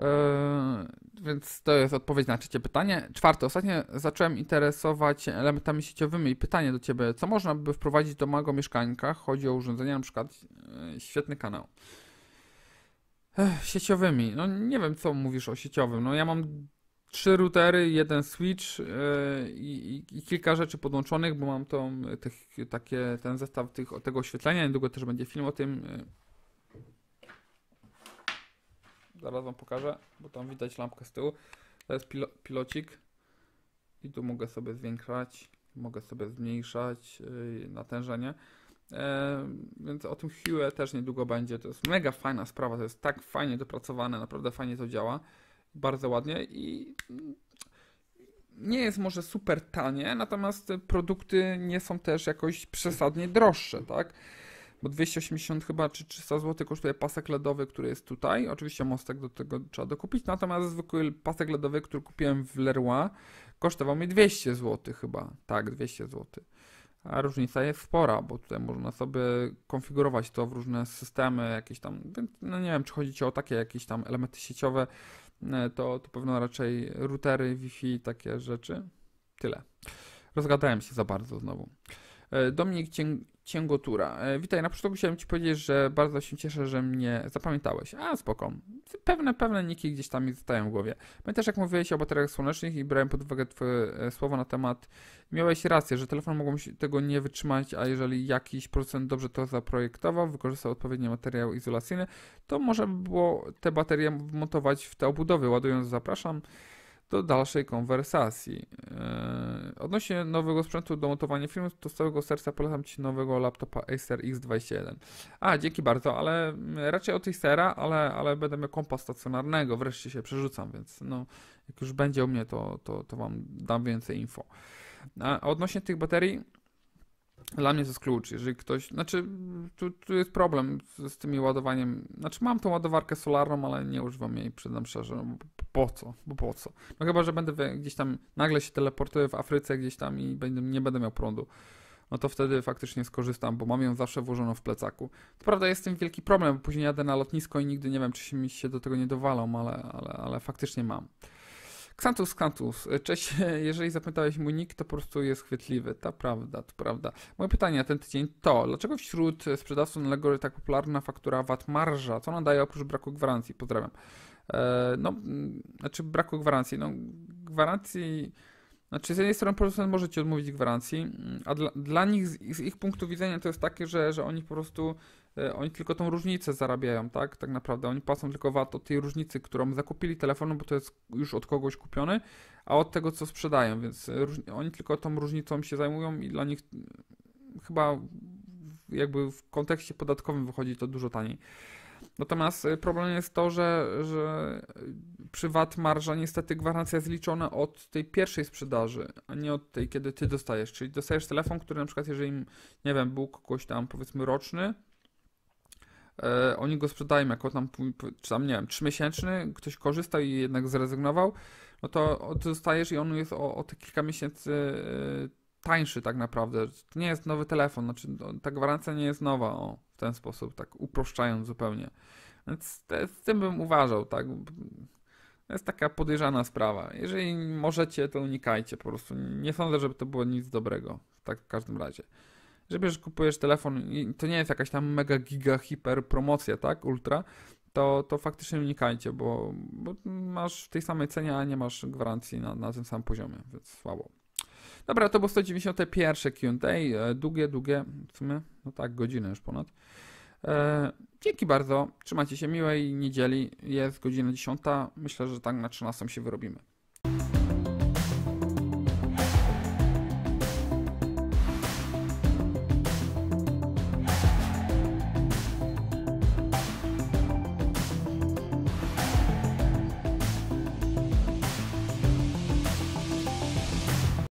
Yy, więc to jest odpowiedź na trzecie pytanie. Czwarte, ostatnio zacząłem interesować się elementami sieciowymi i pytanie do Ciebie, co można by wprowadzić do małego mieszkańka? Chodzi o urządzenia, na przykład yy, świetny kanał. Ech, sieciowymi, no nie wiem co mówisz o sieciowym, no ja mam trzy routery, jeden switch yy, i, i, kilka rzeczy podłączonych, bo mam tą, tych, takie, ten zestaw tych, tego oświetlenia, niedługo też będzie film o tym. Yy Zaraz Wam pokażę, bo tam widać lampkę z tyłu. To jest pilo pilocik. I tu mogę sobie zwiększać, mogę sobie zmniejszać yy, natężenie. Yy, więc o tym siłę też niedługo będzie. To jest mega fajna sprawa, to jest tak fajnie dopracowane, naprawdę fajnie to działa. Bardzo ładnie i nie jest może super tanie, natomiast produkty nie są też jakoś przesadnie droższe, tak? bo 280 chyba czy 300 zł kosztuje pasek LEDowy, który jest tutaj. Oczywiście mostek do tego trzeba dokupić, natomiast zwykły pasek LEDowy, który kupiłem w Leroy, kosztował mi 200 zł chyba. Tak, 200 zł. A różnica jest spora, bo tutaj można sobie konfigurować to w różne systemy, jakieś tam, no nie wiem, czy chodzi o takie jakieś tam elementy sieciowe, e, to, to pewno raczej routery, Wi-Fi, takie rzeczy. Tyle. Rozgadałem się za bardzo znowu. E, Dominik Cięgotura. E, witaj, na początku chciałem Ci powiedzieć, że bardzo się cieszę, że mnie zapamiętałeś. A, spoko. Pewne, pewne niki gdzieś tam mi zostają w głowie. Pamiętasz, jak mówiłeś o bateriach słonecznych i brałem pod uwagę Twoje e, słowa na temat... Miałeś rację, że telefon mogą tego nie wytrzymać, a jeżeli jakiś producent dobrze to zaprojektował, wykorzystał odpowiedni materiał izolacyjny, to może by było te baterie wmontować w te obudowy, ładując, zapraszam, do dalszej konwersacji. E, odnośnie nowego sprzętu do montowania filmów, to z całego serca polecam Ci nowego laptopa Acer X21. A, dzięki bardzo, ale mm, raczej od Acera, ale, ale będę miał kompa stacjonarnego, wreszcie się przerzucam, więc no, jak już będzie u mnie, to, to, to Wam dam więcej info. A odnośnie tych baterii, dla mnie to jest klucz, jeżeli ktoś, znaczy tu, tu jest problem z, z tymi ładowaniem, znaczy mam tą ładowarkę solarną, ale nie używam jej, przyznam szczerze, no, bo po co, bo po co, no chyba, że będę gdzieś tam, nagle się teleportuję w Afryce gdzieś tam i będę, nie będę miał prądu, no to wtedy faktycznie skorzystam, bo mam ją zawsze włożoną w plecaku. To prawda jest z tym wielki problem, bo później jadę na lotnisko i nigdy nie wiem, czy się mi się do tego nie dowalą, ale, ale, ale faktycznie mam. Xantus, Xantus, cześć, [LAUGHS] jeżeli zapytałeś mój nick, to po prostu jest chwytliwy, ta prawda, to prawda. Moje pytanie na ten tydzień to, dlaczego wśród sprzedawców Lego jest tak popularna faktura VAT marża? Co ona daje oprócz braku gwarancji? Pozdrawiam. E, no, znaczy braku gwarancji, no gwarancji... Znaczy, z jednej strony producent może ci odmówić gwarancji, a dla, dla nich, z, z, ich punktu widzenia, to jest takie, że, że oni po prostu E, oni tylko tą różnicę zarabiają, tak? Tak naprawdę oni płacą tylko VAT od tej różnicy, którą zakupili telefonu, bo to jest już od kogoś kupiony, a od tego, co sprzedają, więc e, oni tylko tą różnicą się zajmują i dla nich mm, chyba jakby w kontekście podatkowym wychodzi to dużo taniej. Natomiast e, problem jest to, że, że przy VAT marża niestety gwarancja jest liczona od tej pierwszej sprzedaży, a nie od tej, kiedy ty dostajesz. Czyli dostajesz telefon, który na przykład, jeżeli, nie wiem, był kogoś tam powiedzmy roczny, e, oni go sprzedają jako tam, czy tam, nie wiem, trzymiesięczny, ktoś korzysta i jednak zrezygnował, no to zostajesz i on jest o, o te kilka miesięcy e, tańszy tak naprawdę. To nie jest nowy telefon, znaczy no, ta gwarancja nie jest nowa, o, w ten sposób, tak uproszczając zupełnie. Więc te, z tym bym uważał, tak. To jest taka podejrzana sprawa. Jeżeli możecie, to unikajcie po prostu. Nie sądzę, żeby to było nic dobrego. Tak w każdym razie że bierzesz, kupujesz telefon i to nie jest jakaś tam mega giga hiper promocja, tak, ultra, to, to faktycznie unikajcie, bo, bo masz w tej samej cenie, a nie masz gwarancji na, na tym samym poziomie, więc słabo. Dobra, to było 191 Q&A, e, długie, długie, w sumie, no tak, godzinę już ponad. E, dzięki bardzo, trzymajcie się miłej niedzieli, jest godzina 10, myślę, że tak na 13 się wyrobimy.